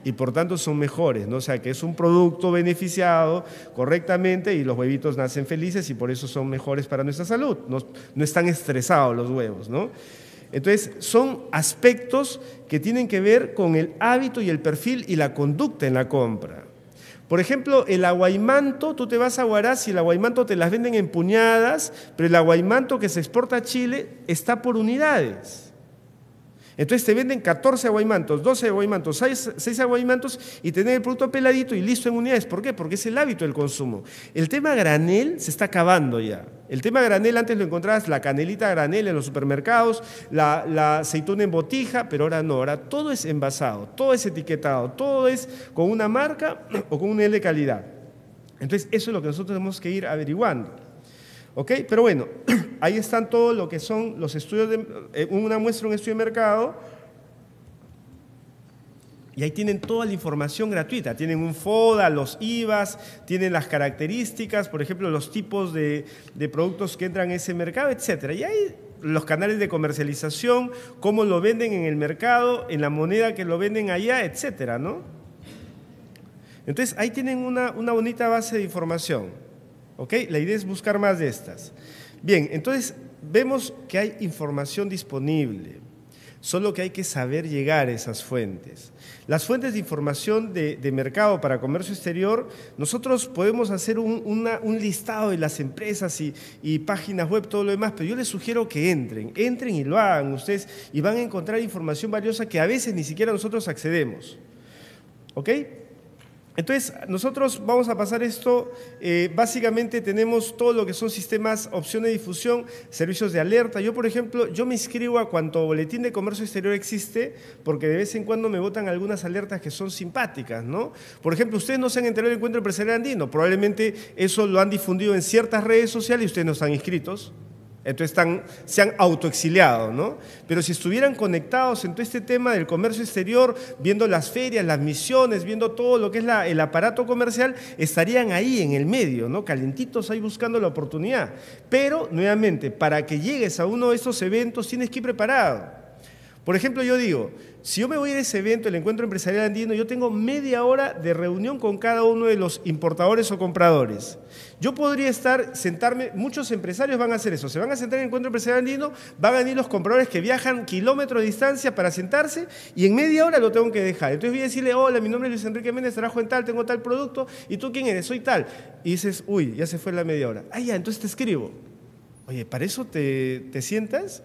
[SPEAKER 1] y por tanto son mejores, ¿no? O sea, que es un producto beneficiado correctamente y los huevitos nacen felices y por eso son mejores para nuestra salud. No, no están estresados los huevos, ¿no? Entonces, son aspectos que tienen que ver con el hábito y el perfil y la conducta en la compra. Por ejemplo, el aguaimanto, tú te vas a Huaraz y el aguaimanto te las venden en puñadas, pero el aguaimanto que se exporta a Chile está por unidades. Entonces te venden 14 aguaymantos, 12 aguaymantos, 6, 6 aguaymantos y tener el producto peladito y listo en unidades. ¿Por qué? Porque es el hábito del consumo. El tema granel se está acabando ya. El tema granel antes lo encontrabas la canelita granel en los supermercados, la, la aceituna en botija, pero ahora no, ahora todo es envasado, todo es etiquetado, todo es con una marca o con un L de calidad. Entonces eso es lo que nosotros tenemos que ir averiguando. ¿Ok? Pero bueno, ahí están todo lo que son los estudios de eh, una muestra, un estudio de mercado. Y ahí tienen toda la información gratuita. Tienen un FODA, los IVAs, tienen las características, por ejemplo, los tipos de, productos que entran en ese mercado, etc. Y ahí los canales de comercialización, cómo lo venden en el mercado, en la moneda que lo venden allá, etcétera, ¿no? Entonces ahí tienen una bonita base de información. La idea es buscar más de estas. Bien, entonces vemos que hay información disponible, solo que hay que saber llegar a esas fuentes. Las fuentes de información de, mercado para comercio exterior, nosotros podemos hacer un, listado de las empresas y, y, páginas web, todo lo demás, pero yo les sugiero que entren, entren y lo hagan ustedes y van a encontrar información valiosa que a veces ni siquiera nosotros accedemos. ¿Ok? Entonces, nosotros vamos a pasar esto, eh, básicamente tenemos todo lo que son sistemas, opciones de difusión, servicios de alerta. Yo, por ejemplo, yo me inscribo a cuanto boletín de comercio exterior existe, porque de vez en cuando me votan algunas alertas que son simpáticas, ¿no? Por ejemplo, ustedes no se han enterado del encuentro empresarial andino, probablemente eso lo han difundido en ciertas redes sociales y ustedes no están inscritos. Entonces están, se han autoexiliado, ¿no? Pero si estuvieran conectados en todo este tema del comercio exterior, viendo las ferias, las misiones, viendo todo lo que es el aparato comercial, estarían ahí en el medio, ¿no? Calentitos ahí buscando la oportunidad. Pero, nuevamente, para que llegues a uno de esos eventos tienes que ir preparado. Por ejemplo, yo digo, si yo me voy a ese evento, el encuentro empresarial andino, yo tengo media hora de reunión con cada uno de los importadores o compradores. Yo podría estar, sentarme, muchos empresarios van a hacer eso, se van a sentar en el encuentro empresarial andino, van a venir los compradores que viajan kilómetros de distancia para sentarse y en media hora lo tengo que dejar. Entonces voy a decirle, hola, mi nombre es Luis Enrique Méndez, trabajo en tal, tengo tal producto, ¿y tú quién eres? Soy tal. Y dices, uy, ya se fue la media hora. Ah, ya, entonces te escribo. Oye, ¿para eso te, te sientas?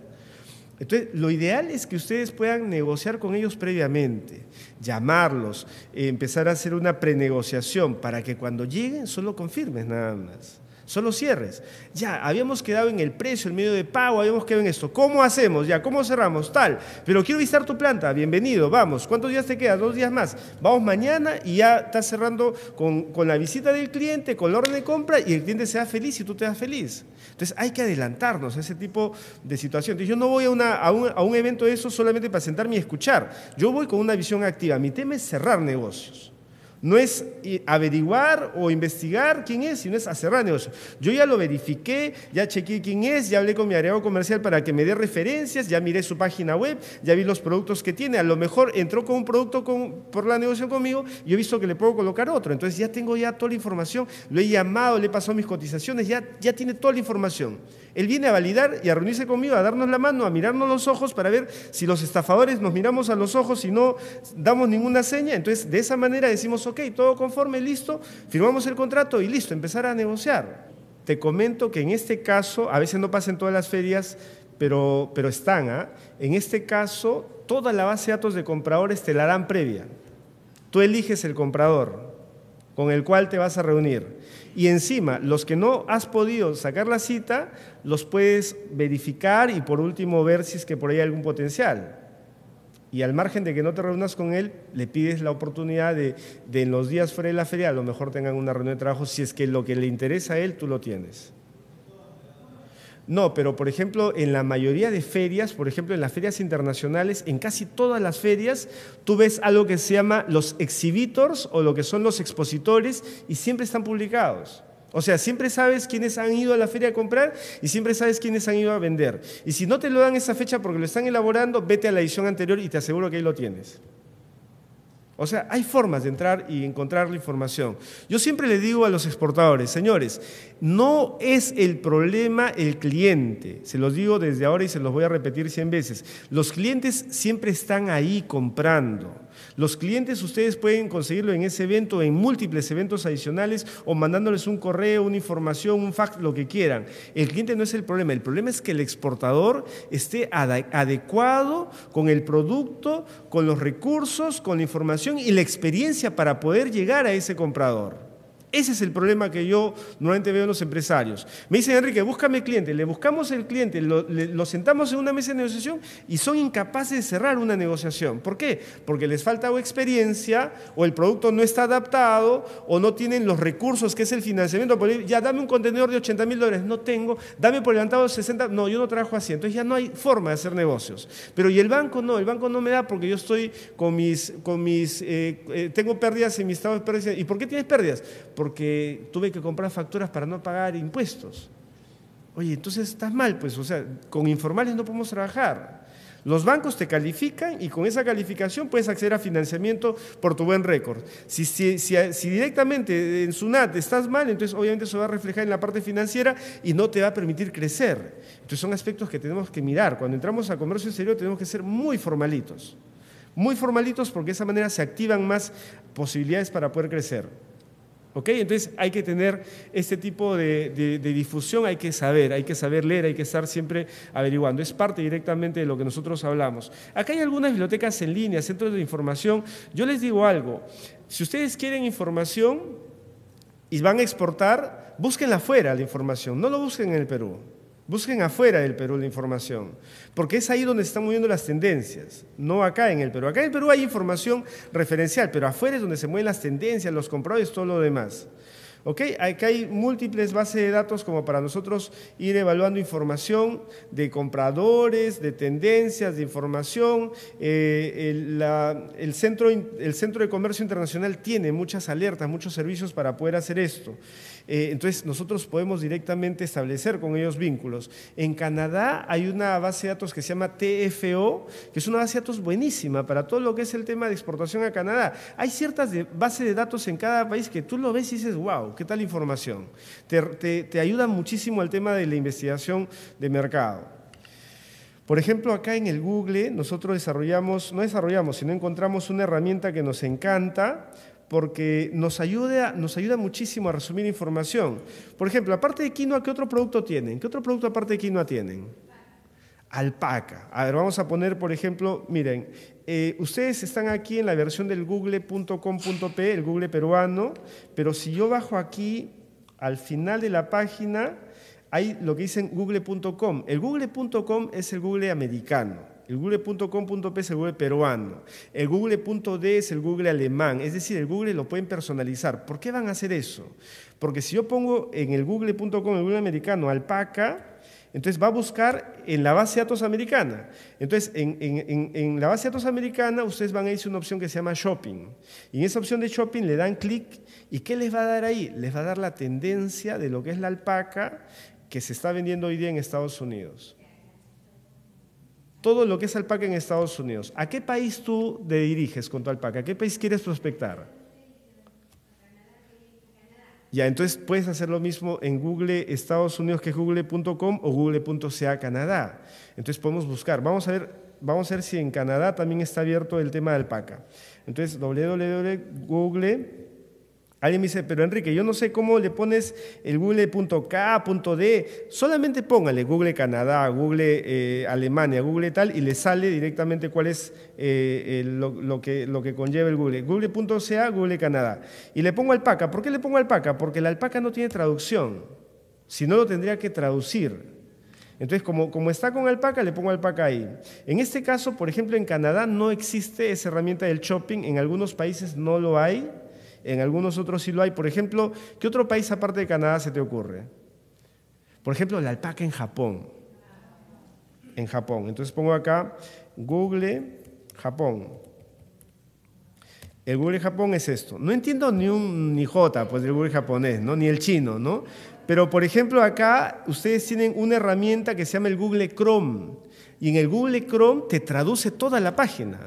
[SPEAKER 1] Entonces, lo ideal es que ustedes puedan negociar con ellos previamente, llamarlos, eh, empezar a hacer una prenegociación para que cuando lleguen solo confirmes nada más son los cierres. Ya, habíamos quedado en el precio, el medio de pago, habíamos quedado en esto. ¿Cómo hacemos? Ya, ¿cómo cerramos? Tal. Pero quiero visitar tu planta, bienvenido, vamos. ¿Cuántos días te quedas? Dos días más. Vamos mañana y ya estás cerrando con, la visita del cliente, con la orden de compra y el cliente se da feliz y tú te das feliz. Entonces hay que adelantarnos a ese tipo de situación. yo no voy a, una, a, un, a un evento de eso solamente para sentarme y escuchar. Yo voy con una visión activa. Mi tema es cerrar negocios. No es averiguar o investigar quién es, sino es hacer negocios. Yo ya lo verifiqué, ya chequé quién es, ya hablé con mi agregado comercial para que me dé referencias, ya miré su página web, ya vi los productos que tiene. A lo mejor entró con un producto con, por la negociación conmigo y he visto que le puedo colocar otro. Entonces ya tengo ya toda la información, lo he llamado, le he pasado mis cotizaciones, ya, ya tiene toda la información. Él viene a validar y a reunirse conmigo, a darnos la mano, a mirarnos los ojos para ver si los estafadores nos miramos a los ojos y no damos ninguna seña. Entonces, de esa manera decimos, ok, todo conforme, listo, firmamos el contrato y listo, empezar a negociar. Te comento que en este caso, a veces no pasa en todas las ferias, pero, pero están, ¿ah? en este caso, toda la base de datos de compradores te la harán previa. Tú eliges el comprador con el cual te vas a reunir. Y encima, los que no has podido sacar la cita, los puedes verificar y por último ver si es que por ahí hay algún potencial. Y al margen de que no te reúnas con él, le pides la oportunidad de, en los días fuera de la feria, a lo mejor tengan una reunión de trabajo, si es que lo que le interesa a él, tú lo tienes. No, pero por ejemplo, en la mayoría de ferias, por ejemplo, en las ferias internacionales, en casi todas las ferias, tú ves algo que se llama los exhibitors o lo que son los expositores y siempre están publicados. O sea, siempre sabes quiénes han ido a la feria a comprar y siempre sabes quiénes han ido a vender. Y si no te lo dan esa fecha porque lo están elaborando, vete a la edición anterior y te aseguro que ahí lo tienes. O sea, hay formas de entrar y encontrar la información. Yo siempre le digo a los exportadores, señores, no es el problema el cliente. Se los digo desde ahora y se los voy a repetir 100 veces. Los clientes siempre están ahí comprando. Los clientes ustedes pueden conseguirlo en ese evento, en múltiples eventos adicionales o mandándoles un correo, una información, un fax, lo que quieran. El cliente no es el problema, el problema es que el exportador esté adecuado con el producto, con los recursos, con la información y la experiencia para poder llegar a ese comprador. Ese es el problema que yo normalmente veo en los empresarios. Me dicen, Enrique, búscame cliente. Le buscamos el cliente, lo, sentamos en una mesa de negociación y son incapaces de cerrar una negociación. ¿Por qué? Porque les falta experiencia, o el producto no está adaptado, o no tienen los recursos que es el financiamiento. Ya dame un contenedor de 80 mil dólares, no tengo. Dame por levantado 60. No, yo no trabajo así. Entonces ya no hay forma de hacer negocios. Pero y el banco no, el banco no me da porque yo estoy con mis, con mis eh, eh, tengo pérdidas en mi estado de pérdidas. ¿Y por qué tienes pérdidas? porque tuve que comprar facturas para no pagar impuestos. Oye, entonces estás mal, pues, o sea, con informales no podemos trabajar. Los bancos te califican y con esa calificación puedes acceder a financiamiento por tu buen récord. Si, directamente en SUNAT estás mal, entonces obviamente eso va a reflejar en la parte financiera y no te va a permitir crecer. Entonces son aspectos que tenemos que mirar. Cuando entramos a comercio exterior tenemos que ser muy formalitos. Muy formalitos porque de esa manera se activan más posibilidades para poder crecer. Entonces hay que tener este tipo de, difusión, hay que saber, hay que saber leer, hay que estar siempre averiguando. Es parte directamente de lo que nosotros hablamos. Acá hay algunas bibliotecas en línea, centros de información. Yo les digo algo, si ustedes quieren información y van a exportar, búsquenla afuera la información, no lo busquen en el Perú. Busquen afuera del Perú la información, porque es ahí donde se están moviendo las tendencias, no acá en el Perú. Acá en el Perú hay información referencial, pero afuera es donde se mueven las tendencias, los compradores, todo lo demás. ¿Ok? Acá hay múltiples bases de datos como para nosotros ir evaluando información de compradores, de tendencias, de información. Eh, centro, el Centro de Comercio Internacional tiene muchas alertas, muchos servicios para poder hacer esto. Eh, entonces nosotros podemos directamente establecer con ellos vínculos. En Canadá hay una base de datos que se llama TFO, que es una base de datos buenísima para todo lo que es el tema de exportación a Canadá. Hay ciertas bases de datos en cada país que tú lo ves y dices, wow, qué tal información. Te, te ayuda muchísimo al tema de la investigación de mercado. Por ejemplo, acá en el Google nosotros desarrollamos, no desarrollamos, sino encontramos una herramienta que nos encanta, porque nos ayuda, nos ayuda muchísimo a resumir información. Por ejemplo, aparte de quinoa, ¿qué otro producto tienen? ¿Qué otro producto aparte de quinoa tienen? Alpaca. A ver, vamos a poner, por ejemplo, miren, eh, ustedes están aquí en la versión del google.com.p, el google peruano, pero si yo bajo aquí, al final de la página, hay lo que dicen google.com. El google.com es el google americano el google.com.p es el Google peruano, el google.d es el Google alemán, es decir, el Google lo pueden personalizar. ¿Por qué van a hacer eso? Porque si yo pongo en el google.com, el Google americano, alpaca, entonces va a buscar en la base de datos americana. Entonces, en, en, la base de datos americana, ustedes van a irse a una opción que se llama Shopping. Y en esa opción de Shopping le dan clic. ¿Y qué les va a dar ahí? Les va a dar la tendencia de lo que es la alpaca que se está vendiendo hoy día en Estados Unidos todo lo que es alpaca en Estados Unidos. ¿A qué país tú te diriges con tu alpaca? ¿A qué país quieres prospectar? Ya, entonces puedes hacer lo mismo en Google Estados Unidos que google.com o google.ca Canadá. Entonces podemos buscar. Vamos a ver, vamos a ver si en Canadá también está abierto el tema de alpaca. Entonces www.google.com Alguien me dice, pero Enrique, yo no sé cómo le pones el google.k.d. Solamente póngale Google Canadá, Google eh, Alemania, Google tal, y le sale directamente cuál es eh, eh, lo, que, conlleva el Google. Google.ca, Google Canadá. Y le pongo alpaca. ¿Por qué le pongo alpaca? Porque la alpaca no tiene traducción. Si no, lo tendría que traducir. Entonces, como, como, está con alpaca, le pongo alpaca ahí. En este caso, por ejemplo, en Canadá no existe esa herramienta del shopping, en algunos países no lo hay. En algunos otros sí lo hay. Por ejemplo, ¿qué otro país aparte de Canadá se te ocurre? Por ejemplo, la alpaca en Japón. En Japón. Entonces pongo acá Google Japón. El Google Japón es esto. No entiendo ni un ni jota, pues del Google japonés, ¿no? Ni el chino, ¿no? Pero por ejemplo acá ustedes tienen una herramienta que se llama el Google Chrome y en el Google Chrome te traduce toda la página.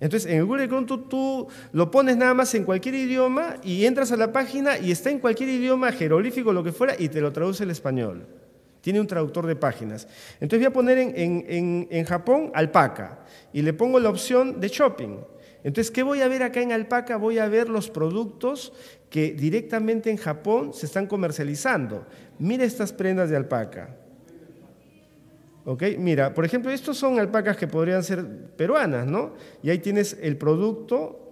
[SPEAKER 1] Entonces, en Google Chrome tú, lo pones nada más en cualquier idioma y entras a la página y está en cualquier idioma, jeroglífico lo que fuera, y te lo traduce al español. Tiene un traductor de páginas. Entonces voy a poner en, en Japón alpaca y le pongo la opción de shopping. Entonces, ¿qué voy a ver acá en Alpaca? Voy a ver los productos que directamente en Japón se están comercializando. Mira estas prendas de alpaca. Okay. Mira, por ejemplo, estos son alpacas que podrían ser peruanas, ¿no? Y ahí tienes el producto,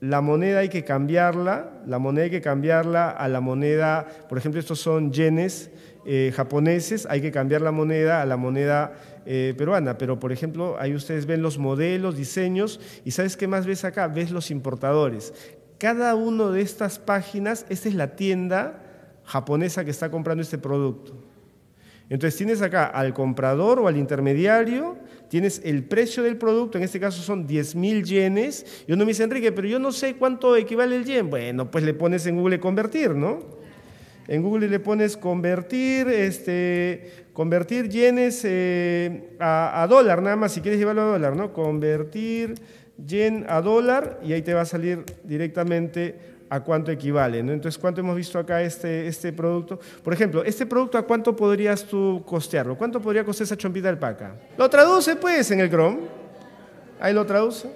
[SPEAKER 1] la moneda hay que cambiarla, la moneda hay que cambiarla a la moneda, por ejemplo, estos son yenes eh, japoneses, hay que cambiar la moneda a la moneda eh, peruana, pero por ejemplo, ahí ustedes ven los modelos, diseños, y ¿sabes qué más ves acá? Ves los importadores. Cada una de estas páginas, esta es la tienda japonesa que está comprando este producto. Entonces tienes acá al comprador o al intermediario, tienes el precio del producto, en este caso son 10.000 yenes, y uno me dice, Enrique, pero yo no sé cuánto equivale el yen. Bueno, pues le pones en Google convertir, ¿no? En Google le pones convertir, este, convertir yenes eh, a, a, dólar, nada más, si quieres llevarlo a dólar, ¿no? Convertir yen a dólar y ahí te va a salir directamente a cuánto equivale. ¿no? Entonces, ¿cuánto hemos visto acá este, este producto? Por ejemplo, ¿este producto a cuánto podrías tú costearlo? ¿Cuánto podría costar esa chompita de alpaca? Lo traduce pues en el Chrome. Ahí lo traduce.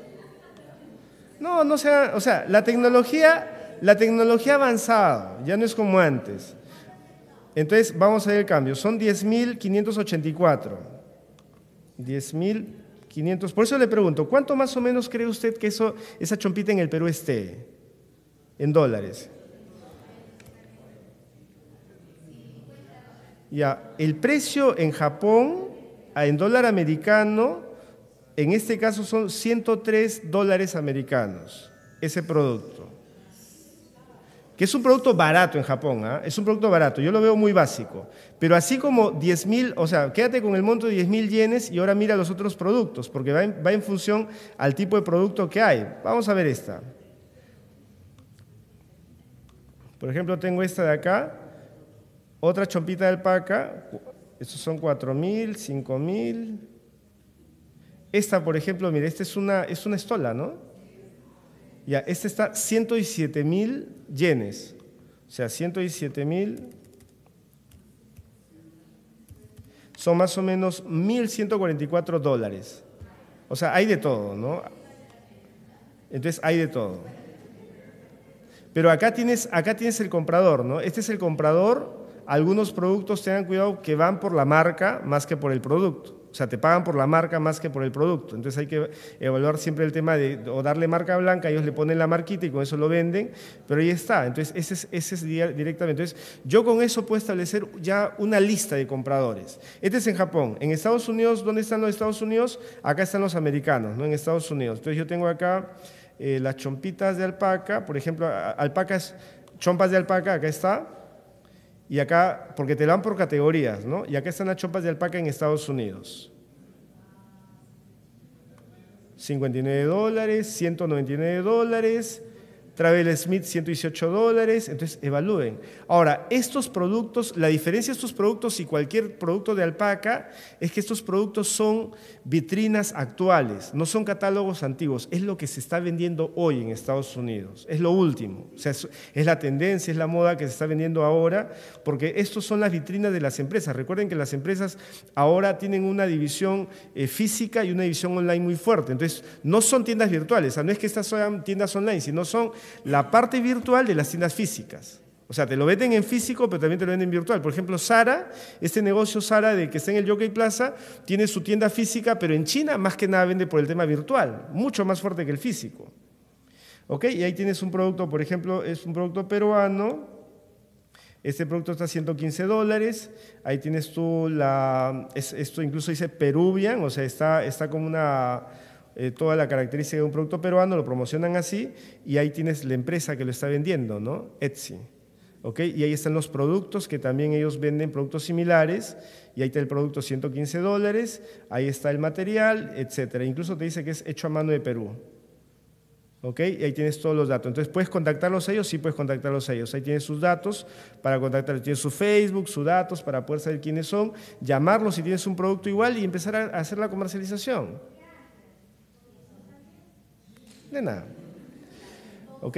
[SPEAKER 1] No, no sea, o sea, la tecnología, la tecnología avanzada ya no es como antes. Entonces, vamos a ver el cambio. Son 10.584. 10.500. Por eso le pregunto, ¿cuánto más o menos cree usted que eso, esa chompita en el Perú esté? en dólares. Ya, el precio en Japón ah, en dólar americano, en este caso son 103 dólares americanos ese producto. Que es un producto barato en Japón, ¿ah? es un producto barato, yo lo veo muy básico. Pero así como 10 mil, o sea, quédate con el monto de 10 mil yenes y ahora mira los otros productos, porque va en función al tipo de producto que hay. Vamos a ver esta. Por ejemplo, tengo esta de acá, otra chompita de alpaca, estos son 4.000, 5.000. Esta, por ejemplo, mire, esta es una, es una estola, ¿no? Ya, esta está 107.000 yenes, o sea, 107.000. son más o menos 1.144 dólares. O sea, hay de todo, ¿no? Entonces hay de todo. Pero acá tienes, acá tienes el comprador, ¿no? Este es el comprador. Algunos productos tengan cuidado que van por la marca más que por el producto. O sea, te pagan por la marca más que por el producto. Entonces hay que evaluar siempre el tema de o darle marca blanca, ellos le ponen la marquita y con eso lo venden, pero ahí está. Entonces ese es, ese es directamente. Entonces yo con eso puedo establecer ya una lista de compradores. Este es en Japón. En Estados Unidos, ¿dónde están los Estados Unidos? Acá están los americanos, ¿no? En Estados Unidos. Entonces yo tengo acá eh, las chompitas de alpaca, por ejemplo, alpacas, chompas de alpaca, acá está, y acá, porque te dan por categorías, ¿no? Y acá están las chompas de alpaca en Estados Unidos. 59 dólares, 199 dólares, Travel Smith 118 dólares, entonces evalúen. Ahora, estos productos, la diferencia de estos productos y cualquier producto de alpaca es que estos productos son vitrinas actuales, no son catálogos antiguos, es lo que se está vendiendo hoy en Estados Unidos, es lo último, es la tendencia, es la moda que se está vendiendo ahora, porque estos son las vitrinas de las empresas. Recuerden que las empresas ahora tienen una división eh, física y una división online muy fuerte, entonces no son tiendas virtuales, no es que estas sean tiendas online, sino son la parte virtual de las tiendas físicas. O sea, te lo venden en físico, pero también te lo venden virtual. Por ejemplo, Sara, este negocio Sara de que está en el Jockey Plaza, tiene su tienda física, pero en China más que nada vende por el tema virtual, mucho más fuerte que el físico. ¿Ok? Y ahí tienes un producto, por ejemplo, es un producto peruano. Este producto está a 115 dólares. Ahí tienes tú la. esto incluso dice Peruvian, o sea, está, está como una eh, toda la característica de un producto peruano, lo promocionan así y ahí tienes la empresa que lo está vendiendo, ¿no? Etsy. ¿ok? Y ahí están los productos que también ellos venden, productos similares, y ahí está el producto 115 dólares, ahí está el material, etcétera. Incluso te dice que es hecho a mano de Perú. ¿Ok? Y ahí tienes todos los datos. Entonces, ¿puedes contactarlos a ellos? Sí, puedes contactarlos a ellos. Ahí tienes sus datos para contactarlos. Tienes su Facebook, sus datos para poder saber quiénes son, llamarlos si tienes un producto igual y empezar a hacer la comercialización. De nada. ¿Ok?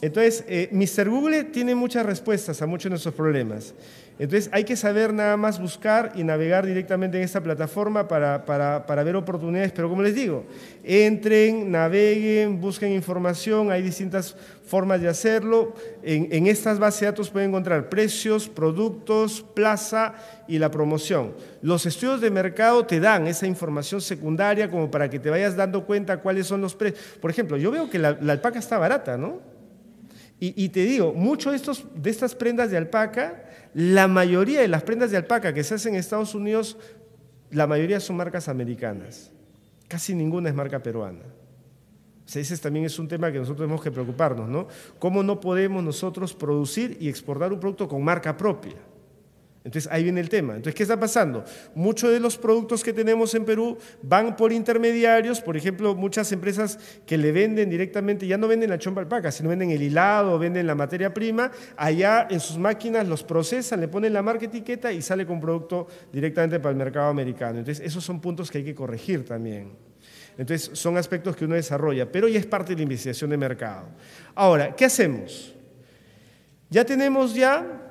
[SPEAKER 1] Entonces, eh, Mr. Google tiene muchas respuestas a muchos de nuestros problemas. Entonces hay que saber nada más buscar y navegar directamente en esta plataforma para, ver oportunidades, pero como les digo, entren, naveguen, busquen información, hay distintas formas de hacerlo. En, estas bases de datos pueden encontrar precios, productos, plaza y la promoción. Los estudios de mercado te dan esa información secundaria como para que te vayas dando cuenta cuáles son los precios. Por ejemplo, yo veo que la, alpaca está barata, ¿no? Y, te digo, mucho de, estos, de estas prendas de alpaca la mayoría de las prendas de alpaca que se hacen en Estados Unidos, la mayoría son marcas americanas. Casi ninguna es marca peruana. O ese también es un tema que nosotros tenemos que preocuparnos, ¿no? ¿Cómo no podemos nosotros producir y exportar un producto con marca propia? Entonces ahí viene el tema. Entonces, ¿qué está pasando? Muchos de los productos que tenemos en Perú van por intermediarios, por ejemplo, muchas empresas que le venden directamente, ya no venden la chompa alpaca, sino venden el hilado, venden la materia prima, allá en sus máquinas los procesan, le ponen la marca etiqueta y sale con producto directamente para el mercado americano. Entonces, esos son puntos que hay que corregir también. Entonces, son aspectos que uno desarrolla, pero ya es parte de la investigación de mercado. Ahora, ¿qué hacemos? Ya tenemos ya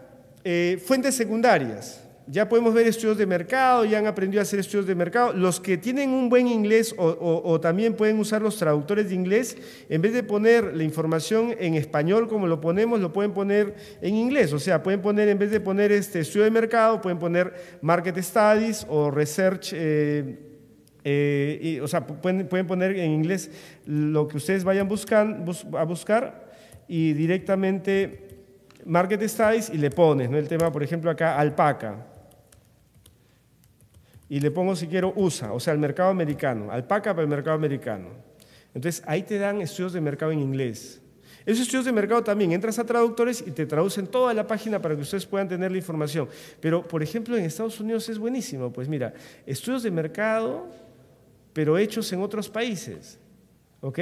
[SPEAKER 1] eh, fuentes secundarias. Ya podemos ver estudios de mercado, ya han aprendido a hacer estudios de mercado. Los que tienen un buen inglés o, también pueden usar los traductores de inglés, en vez de poner la información en español como lo ponemos, lo pueden poner en inglés. O sea, pueden poner, en vez de poner este estudio de mercado, pueden poner market studies o research. Eh, eh, o sea, pueden, poner en inglés lo que ustedes vayan a buscar y directamente Market Studies y le pones, ¿no? El tema, por ejemplo, acá, alpaca. Y le pongo, si quiero, USA, o sea, el mercado americano. Alpaca para el mercado americano. Entonces, ahí te dan estudios de mercado en inglés. Esos estudios de mercado también, entras a traductores y te traducen toda la página para que ustedes puedan tener la información. Pero, por ejemplo, en Estados Unidos es buenísimo. Pues mira, estudios de mercado, pero hechos en otros países. ¿Ok?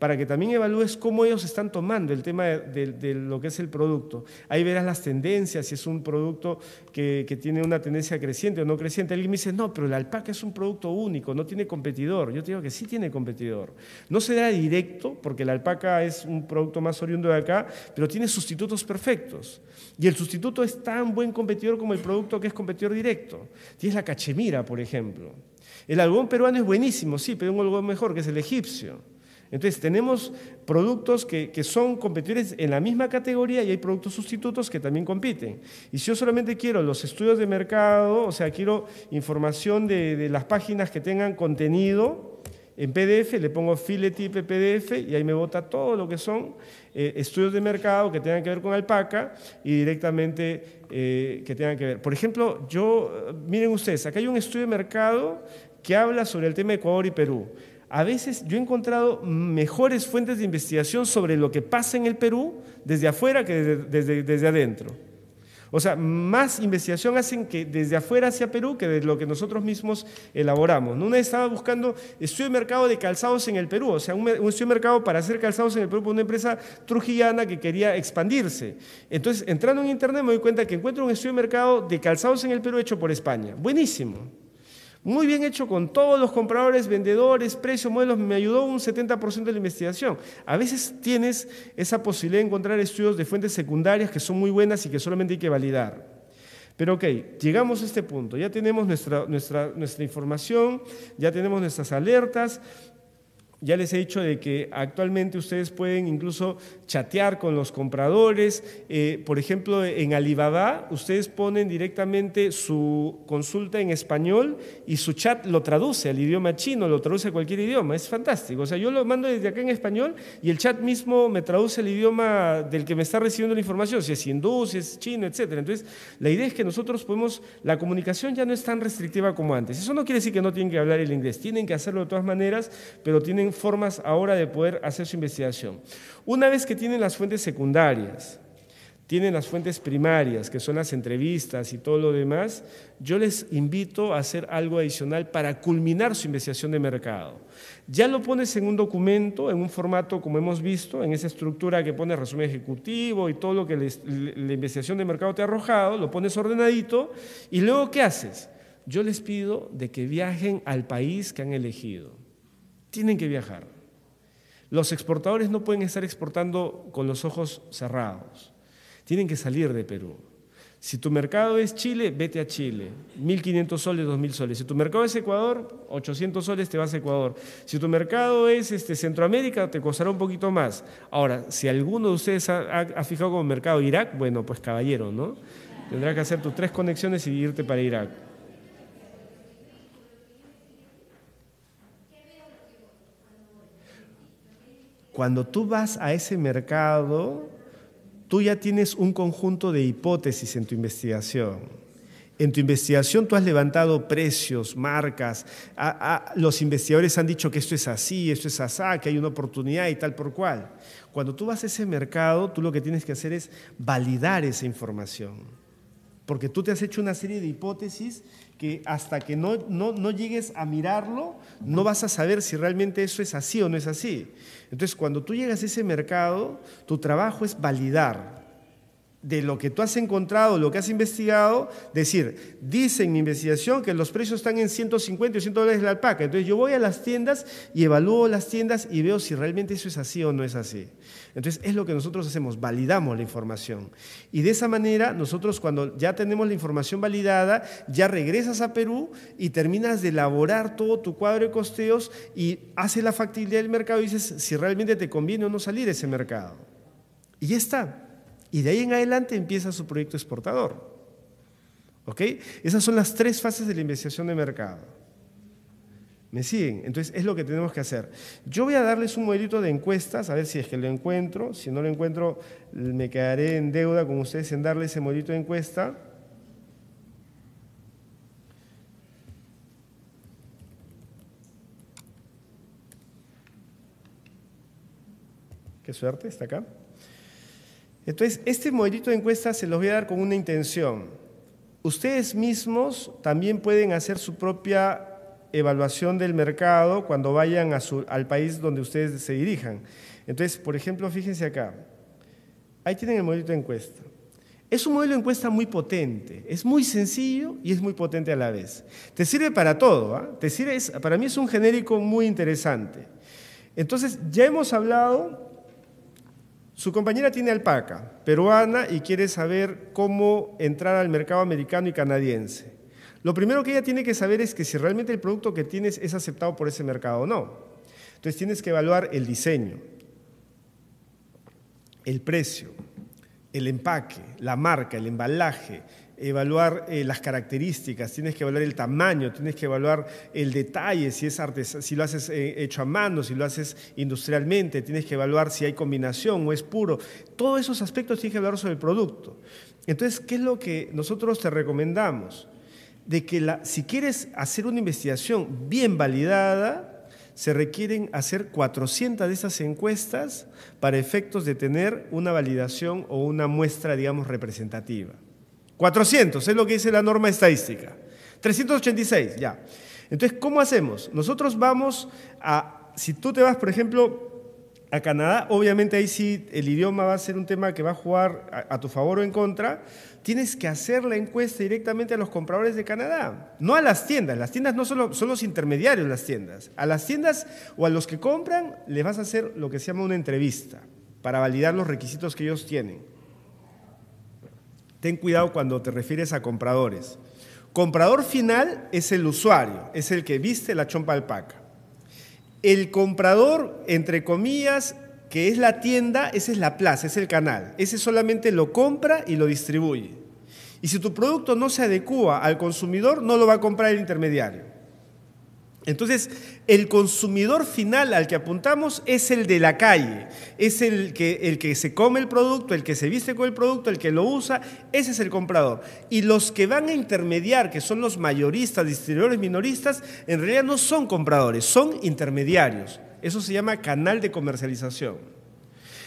[SPEAKER 1] para que también evalúes cómo ellos están tomando el tema de, lo que es el producto. Ahí verás las tendencias, si es un producto que, tiene una tendencia creciente o no creciente. Alguien me dice, no, pero el alpaca es un producto único, no tiene competidor. Yo te digo que sí tiene competidor. No será directo, porque la alpaca es un producto más oriundo de acá, pero tiene sustitutos perfectos. Y el sustituto es tan buen competidor como el producto que es competidor directo. Tienes la cachemira, por ejemplo. El algodón peruano es buenísimo, sí, pero hay un algodón mejor, que es el egipcio. Entonces, tenemos productos que, son competidores en la misma categoría y hay productos sustitutos que también compiten. Y si yo solamente quiero los estudios de mercado, o sea, quiero información de, las páginas que tengan contenido en PDF, le pongo file PDF y ahí me bota todo lo que son eh, estudios de mercado que tengan que ver con alpaca y directamente eh, que tengan que ver. Por ejemplo, yo, miren ustedes, acá hay un estudio de mercado que habla sobre el tema de Ecuador y Perú a veces yo he encontrado mejores fuentes de investigación sobre lo que pasa en el Perú desde afuera que desde, desde, adentro. O sea, más investigación hacen que desde afuera hacia Perú que de lo que nosotros mismos elaboramos. Una vez estaba buscando estudio de mercado de calzados en el Perú, o sea, un, estudio de mercado para hacer calzados en el Perú por una empresa trujillana que quería expandirse. Entonces, entrando en Internet me doy cuenta que encuentro un estudio de mercado de calzados en el Perú hecho por España. Buenísimo. Muy bien hecho con todos los compradores, vendedores, precios, modelos. Me ayudó un 70% de la investigación. A veces tienes esa posibilidad de encontrar estudios de fuentes secundarias que son muy buenas y que solamente hay que validar. Pero ok, llegamos a este punto. Ya tenemos nuestra, nuestra información, ya tenemos nuestras alertas, ya les he dicho de que actualmente ustedes pueden incluso chatear con los compradores. Eh, por ejemplo, en Alibaba ustedes ponen directamente su consulta en español y su chat lo traduce al idioma chino, lo traduce a cualquier idioma. Es fantástico. O sea, yo lo mando desde acá en español y el chat mismo me traduce el idioma del que me está recibiendo la información, si es hindú, si es chino, etc. Entonces, la idea es que nosotros podemos, la comunicación ya no es tan restrictiva como antes. Eso no quiere decir que no tienen que hablar el inglés, tienen que hacerlo de todas maneras, pero tienen formas ahora de poder hacer su investigación. Una vez que tienen las fuentes secundarias, tienen las fuentes primarias, que son las entrevistas y todo lo demás, yo les invito a hacer algo adicional para culminar su investigación de mercado. Ya lo pones en un documento, en un formato como hemos visto, en esa estructura que pone resumen ejecutivo y todo lo que la investigación de mercado te ha arrojado, lo pones ordenadito y luego ¿qué haces? Yo les pido de que viajen al país que han elegido tienen que viajar. Los exportadores no pueden estar exportando con los ojos cerrados. Tienen que salir de Perú. Si tu mercado es Chile, vete a Chile. 1.500 soles, 2.000 soles. Si tu mercado es Ecuador, 800 soles te vas a Ecuador. Si tu mercado es este, Centroamérica, te costará un poquito más. Ahora, si alguno de ustedes ha, ha fijado como mercado Irak, bueno, pues caballero, ¿no? Tendrás que hacer tus tres conexiones y irte para Irak. Cuando tú vas a ese mercado, tú ya tienes un conjunto de hipótesis en tu investigación. En tu investigación tú has levantado precios, marcas, los investigadores han dicho que esto es así, esto es asá, que hay una oportunidad y tal por cual. Cuando tú vas a ese mercado, tú lo que tienes que hacer es validar esa información, porque tú te has hecho una serie de hipótesis que hasta que no, no, llegues a mirarlo, no vas a saber si realmente eso es así o no es así. Entonces, cuando tú llegas a ese mercado, tu trabajo es validar, de lo que tú has encontrado, lo que has investigado, decir, dice en mi investigación que los precios están en 150 o 100 dólares la alpaca. Entonces yo voy a las tiendas y evalúo las tiendas y veo si realmente eso es así o no es así. Entonces es lo que nosotros hacemos, validamos la información. Y de esa manera nosotros cuando ya tenemos la información validada, ya regresas a Perú y terminas de elaborar todo tu cuadro de costeos y haces la factibilidad del mercado y dices si realmente te conviene o no salir ese mercado. Y ya está. Y de ahí en adelante empieza su proyecto exportador. ¿Ok? Esas son las tres fases de la investigación de mercado. ¿Me siguen? Entonces es lo que tenemos que hacer. Yo voy a darles un modelito de encuestas, a ver si es que lo encuentro. Si no lo encuentro, me quedaré en deuda con ustedes en darles ese modelito de encuesta. Qué suerte, está acá. Entonces, este modelito de encuesta se los voy a dar con una intención. Ustedes mismos también pueden hacer su propia evaluación del mercado cuando vayan al país donde ustedes se dirijan. Entonces, por ejemplo, fíjense acá. Ahí tienen el modelito de encuesta. Es un modelo de encuesta muy potente, es muy sencillo y es muy potente a la vez. Te sirve para todo, ¿ah? Te sirve, para mí es un genérico muy interesante. Entonces, ya hemos hablado su compañera tiene alpaca, peruana, y quiere saber cómo entrar al mercado americano y canadiense. Lo primero que ella tiene que saber es que si realmente el producto que tienes es aceptado por ese mercado o no. Entonces tienes que evaluar el diseño, el precio, el empaque, la marca, el embalaje, evaluar eh, las características, tienes que evaluar el tamaño, tienes que evaluar el detalle, si, es si lo haces eh, hecho a mano, si lo haces industrialmente, tienes que evaluar si hay combinación o es puro. Todos esos aspectos tienes que hablar sobre el producto. Entonces, ¿qué es lo que nosotros te recomendamos? De que si quieres hacer una investigación bien validada, se requieren hacer 400 de esas encuestas para efectos de tener una validación o una muestra, digamos, representativa. 400, es lo que dice la norma estadística. 386, ya. Entonces, ¿cómo hacemos? Nosotros vamos a, si tú te vas, por ejemplo, a Canadá, obviamente ahí sí el idioma va a ser un tema que va a jugar a, tu favor o en contra, tienes que hacer la encuesta directamente a los compradores de Canadá, no a las tiendas, las tiendas no solo, son los intermediarios las tiendas, a las tiendas o a los que compran les vas a hacer lo que se llama una entrevista para validar los requisitos que ellos tienen. Ten cuidado cuando te refieres a compradores. Comprador final es el usuario, es el que viste la chompa alpaca. El comprador, entre comillas, que es la tienda, esa es la plaza, es el canal. Ese solamente lo compra y lo distribuye. Y si tu producto no se adecúa al consumidor, no lo va a comprar el intermediario. Entonces, el consumidor final al que apuntamos es el de la calle, es el que, el que se come el producto, el que se viste con el producto, el que lo usa, ese es el comprador. Y los que van a intermediar, que son los mayoristas, distribuidores, minoristas, en realidad no son compradores, son intermediarios. Eso se llama canal de comercialización.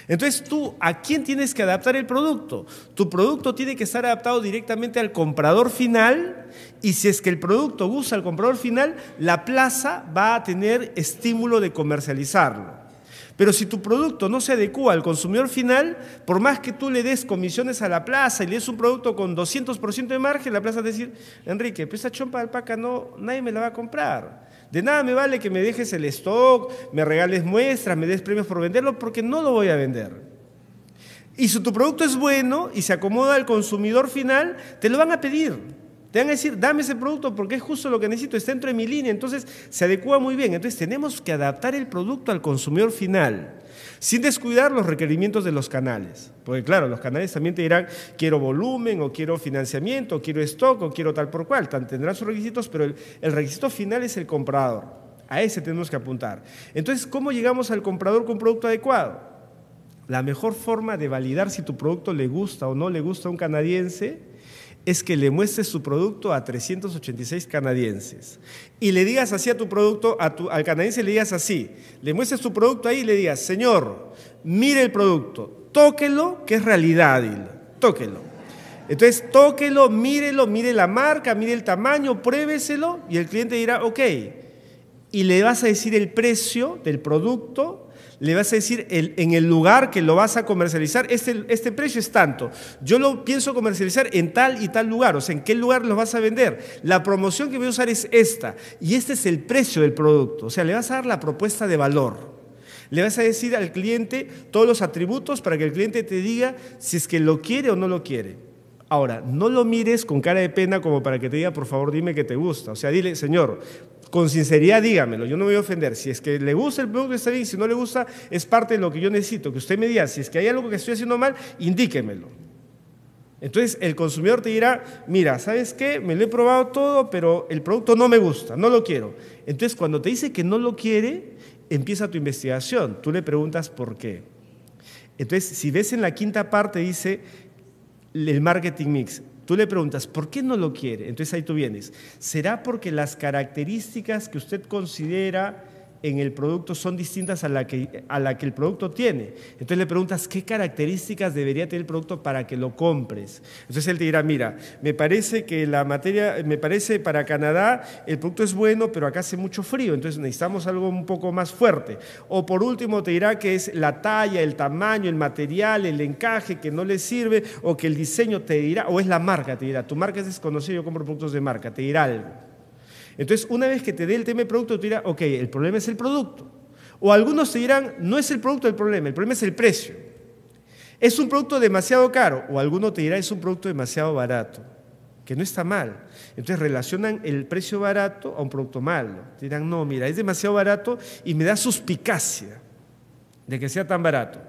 [SPEAKER 1] Entonces tú, ¿a quién tienes que adaptar el producto? Tu producto tiene que estar adaptado directamente al comprador final y si es que el producto gusta al comprador final, la plaza va a tener estímulo de comercializarlo. Pero si tu producto no se adecua al consumidor final, por más que tú le des comisiones a la plaza y le des un producto con 200% de margen, la plaza va a decir, Enrique, pues esa chompa de alpaca no, nadie me la va a comprar. De nada me vale que me dejes el stock, me regales muestras, me des premios por venderlo, porque no lo voy a vender. Y si tu producto es bueno y se acomoda al consumidor final, te lo van a pedir. Te van a decir, dame ese producto porque es justo lo que necesito, está dentro de mi línea, entonces se adecua muy bien. Entonces tenemos que adaptar el producto al consumidor final, sin descuidar los requerimientos de los canales. Porque claro, los canales también te dirán, quiero volumen o quiero financiamiento, o quiero stock o quiero tal por cual. Tendrán sus requisitos, pero el, el requisito final es el comprador. A ese tenemos que apuntar. Entonces, ¿cómo llegamos al comprador con un producto adecuado? La mejor forma de validar si tu producto le gusta o no le gusta a un canadiense es que le muestres su producto a 386 canadienses y le digas así a tu producto, a al canadiense le digas así, le muestres su producto ahí y le digas, Señor, mire el producto, tóquelo, que es realidad, tóquelo. Entonces, tóquelo, mírelo, mire la marca, mire el tamaño, pruébeselo y el cliente dirá, ok, y le vas a decir el precio del producto le vas a decir en el lugar que lo vas a comercializar, este, este precio es tanto. Yo lo pienso comercializar en tal y tal lugar, o sea, en qué lugar lo vas a vender. La promoción que voy a usar es esta, y este es el precio del producto, o sea, le vas a dar la propuesta de valor. Le vas a decir al cliente todos los atributos para que el cliente te diga si es que lo quiere o no lo quiere. Ahora, no lo mires con cara de pena como para que te diga, por favor, dime que te gusta. O sea, dile, señor, con sinceridad dígamelo, yo no me voy a ofender. Si es que le gusta el producto, está bien, si no le gusta, es parte de lo que yo necesito, que usted me diga, si es que hay algo que estoy haciendo mal, indíquemelo. Entonces el consumidor te dirá, mira, ¿sabes qué? Me lo he probado todo, pero el producto no me gusta, no lo quiero. Entonces cuando te dice que no lo quiere, empieza tu investigación, tú le preguntas por qué. Entonces, si ves en la quinta parte, dice el marketing mix, Tú le preguntas, ¿por qué no lo quiere? Entonces ahí tú vienes. ¿Será porque las características que usted considera en el producto son distintas a la, que, a la que el producto tiene. Entonces le preguntas qué características debería tener el producto para que lo compres. Entonces él te dirá, mira, me parece que la materia, me parece para Canadá el producto es bueno, pero acá hace mucho frío, entonces necesitamos algo un poco más fuerte. O por último te dirá que es la talla, el tamaño, el material, el encaje que no le sirve, o que el diseño te dirá, o es la marca, te dirá, tu marca es desconocida, yo compro productos de marca, te dirá algo. Entonces, una vez que te dé el tema del producto, tú dirás, ok, el problema es el producto. O algunos te dirán, no es el producto el problema, el problema es el precio. Es un producto demasiado caro. O alguno te dirá, es un producto demasiado barato, que no está mal. Entonces relacionan el precio barato a un producto malo. Te dirán, no, mira, es demasiado barato y me da suspicacia de que sea tan barato.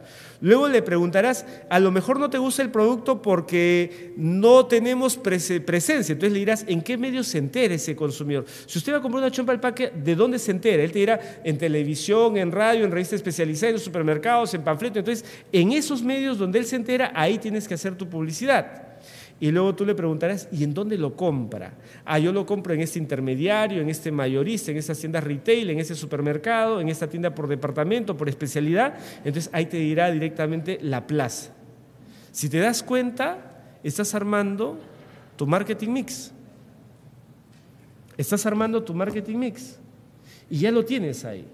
[SPEAKER 1] Luego le preguntarás, a lo mejor no te gusta el producto porque no tenemos presencia. Entonces le dirás, ¿en qué medios se entera ese consumidor? Si usted va a comprar una chompa al paque, ¿de dónde se entera? Él te dirá, en televisión, en radio, en revistas especializadas, en supermercados, en panfletos. Entonces, en esos medios donde él se entera, ahí tienes que hacer tu publicidad. Y luego tú le preguntarás, ¿y en dónde lo compra? Ah, yo lo compro en este intermediario, en este mayorista, en esa tienda retail, en ese supermercado, en esta tienda por departamento, por especialidad. Entonces ahí te dirá directamente la plaza. Si te das cuenta, estás armando tu marketing mix. Estás armando tu marketing mix. Y ya lo tienes ahí.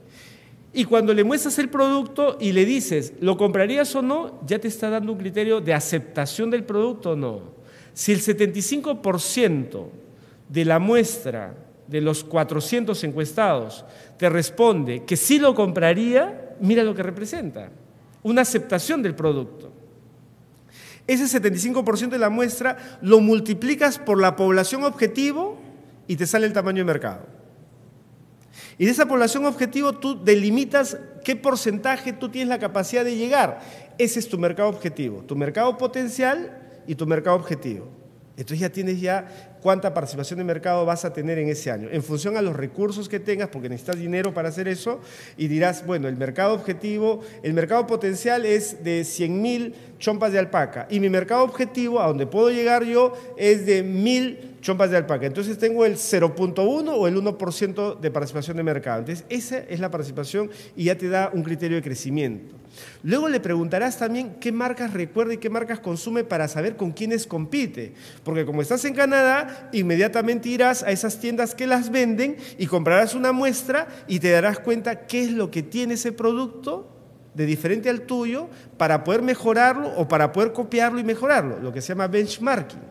[SPEAKER 1] Y cuando le muestras el producto y le dices, ¿lo comprarías o no? Ya te está dando un criterio de aceptación del producto o no. Si el 75% de la muestra de los 400 encuestados te responde que sí lo compraría, mira lo que representa, una aceptación del producto. Ese 75% de la muestra lo multiplicas por la población objetivo y te sale el tamaño de mercado. Y de esa población objetivo tú delimitas qué porcentaje tú tienes la capacidad de llegar. Ese es tu mercado objetivo. Tu mercado potencial y tu mercado objetivo. Entonces ya tienes ya cuánta participación de mercado vas a tener en ese año, en función a los recursos que tengas, porque necesitas dinero para hacer eso, y dirás, bueno, el mercado objetivo, el mercado potencial es de 100.000 mil chompas de alpaca, y mi mercado objetivo, a donde puedo llegar yo, es de mil chompas de alpaca. Entonces tengo el 0.1 o el 1% de participación de mercado. Entonces esa es la participación y ya te da un criterio de crecimiento. Luego le preguntarás también qué marcas recuerda y qué marcas consume para saber con quiénes compite. Porque como estás en Canadá, inmediatamente irás a esas tiendas que las venden y comprarás una muestra y te darás cuenta qué es lo que tiene ese producto de diferente al tuyo para poder mejorarlo o para poder copiarlo y mejorarlo, lo que se llama benchmarking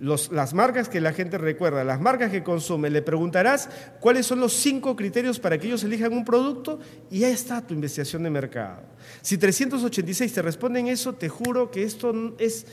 [SPEAKER 1] las marcas que la gente recuerda, las marcas que consume, le preguntarás cuáles son los cinco criterios para que ellos elijan un producto y ahí está tu investigación de mercado. Si 386 te responden eso, te juro que esto es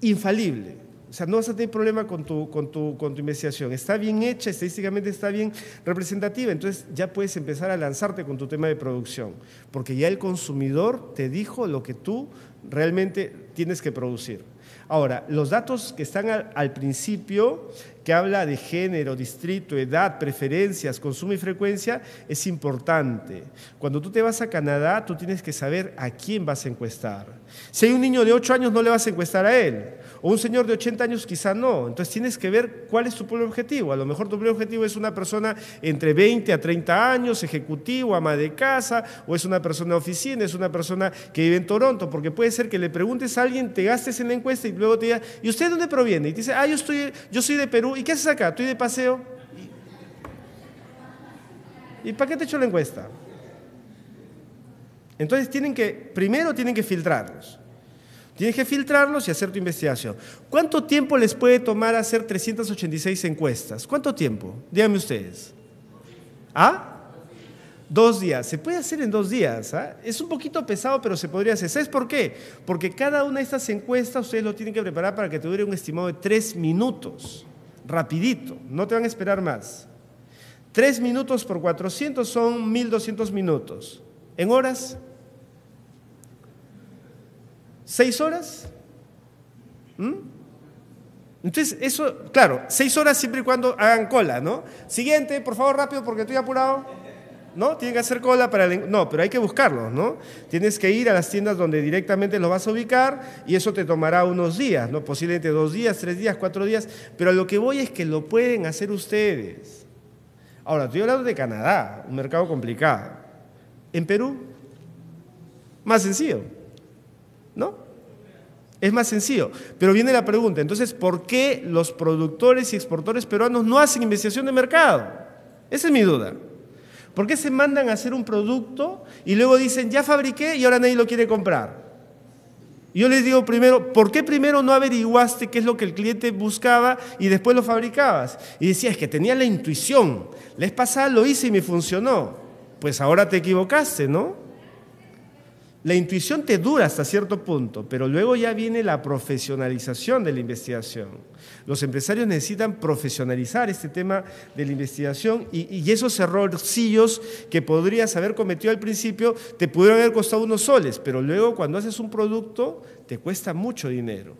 [SPEAKER 1] infalible. O sea, no vas a tener problema con tu, con, tu, con tu investigación. Está bien hecha, estadísticamente está bien representativa. Entonces ya puedes empezar a lanzarte con tu tema de producción, porque ya el consumidor te dijo lo que tú realmente tienes que producir. Ahora, los datos que están al, principio que habla de género, distrito, edad, preferencias, consumo y frecuencia, es importante. Cuando tú te vas a Canadá, tú tienes que saber a quién vas a encuestar. Si hay un niño de 8 años, no le vas a encuestar a él. O un señor de 80 años, quizá no. Entonces tienes que ver cuál es tu propio objetivo. A lo mejor tu propio objetivo es una persona entre 20 a 30 años, ejecutivo, ama de casa, o es una persona de oficina, es una persona que vive en Toronto, porque puede ser que le preguntes a alguien, te gastes en la encuesta y luego te diga, ¿y usted dónde proviene? Y te dice, ah, yo, estoy, yo soy de Perú ¿y qué haces acá? Estoy de paseo. ¿Y para qué te hecho la encuesta? Entonces tienen que, primero tienen que filtrarlos. Tienen que filtrarlos y hacer tu investigación. ¿Cuánto tiempo les puede tomar hacer 386 encuestas? ¿Cuánto tiempo? Díganme ustedes. ¿Ah? Dos días. Se puede hacer en dos días. ¿ah? Es un poquito pesado, pero se podría hacer. ¿Sabes por qué? Porque cada una de estas encuestas ustedes lo tienen que preparar para que te dure un estimado de tres minutos rapidito, no te van a esperar más. Tres minutos por 400 son 1200 minutos. ¿En horas? ¿Seis horas? ¿Mm? Entonces, eso, claro, seis horas siempre y cuando hagan cola, ¿no? Siguiente, por favor, rápido, porque estoy apurado. ¿no? Tienen que hacer cola para No, pero hay que buscarlos, ¿no? Tienes que ir a las tiendas donde directamente los vas a ubicar y eso te tomará unos días, ¿no? Posiblemente dos días, tres días, cuatro días, pero lo que voy es que lo pueden hacer ustedes. Ahora, estoy hablando de Canadá, un mercado complicado. En Perú, más sencillo, ¿no? Es más sencillo. Pero viene la pregunta, entonces, ¿por qué los productores y exportadores peruanos no hacen investigación de mercado? Esa es mi duda. ¿Por qué se mandan a hacer un producto y luego dicen, ya fabriqué y ahora nadie lo quiere comprar? Yo les digo primero, ¿por qué primero no averiguaste qué es lo que el cliente buscaba y después lo fabricabas? Y decía es que tenía la intuición, les pasada lo hice y me funcionó. Pues ahora te equivocaste, ¿no? La intuición te dura hasta cierto punto, pero luego ya viene la profesionalización de la investigación. Los empresarios necesitan profesionalizar este tema de la investigación y, esos errorcillos que podrías haber cometido al principio te pudieron haber costado unos soles, pero luego cuando haces un producto te cuesta mucho dinero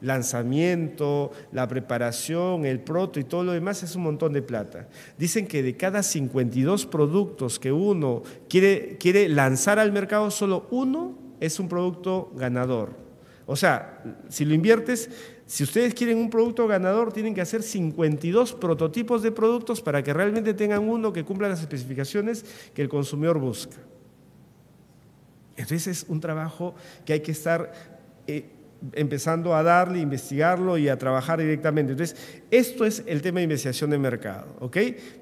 [SPEAKER 1] lanzamiento, la preparación, el proto y todo lo demás es un montón de plata. Dicen que de cada 52 productos que uno quiere, quiere lanzar al mercado, solo uno es un producto ganador. O sea, si lo inviertes, si ustedes quieren un producto ganador, tienen que hacer 52 prototipos de productos para que realmente tengan uno que cumpla las especificaciones que el consumidor busca. Entonces es un trabajo que hay que estar eh, empezando a darle, investigarlo y a trabajar directamente. Entonces, esto es el tema de investigación de mercado,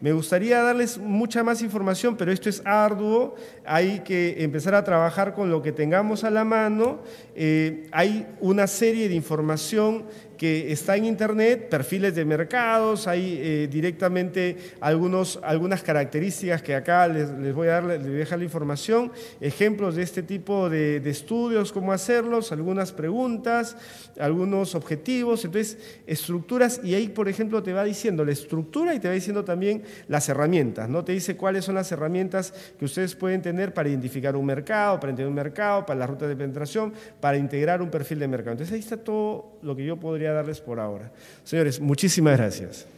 [SPEAKER 1] Me gustaría darles mucha más información, pero esto es arduo, hay que empezar a trabajar con lo que tengamos a la mano, eh, hay una serie de información que está en Internet, perfiles de mercados, hay eh, directamente algunos, algunas características que acá les, voy a dar, les dejar la información, ejemplos de este tipo de, estudios, cómo hacerlos, algunas preguntas, algunos objetivos, entonces estructuras y ahí, por ejemplo, te va diciendo la estructura y te va diciendo también las herramientas, ¿no? Te dice cuáles son las herramientas que ustedes pueden tener para identificar un mercado, para entender un mercado, para la ruta de penetración, para integrar un perfil de mercado. Entonces ahí está todo lo que yo podría darles por ahora. Señores, muchísimas gracias.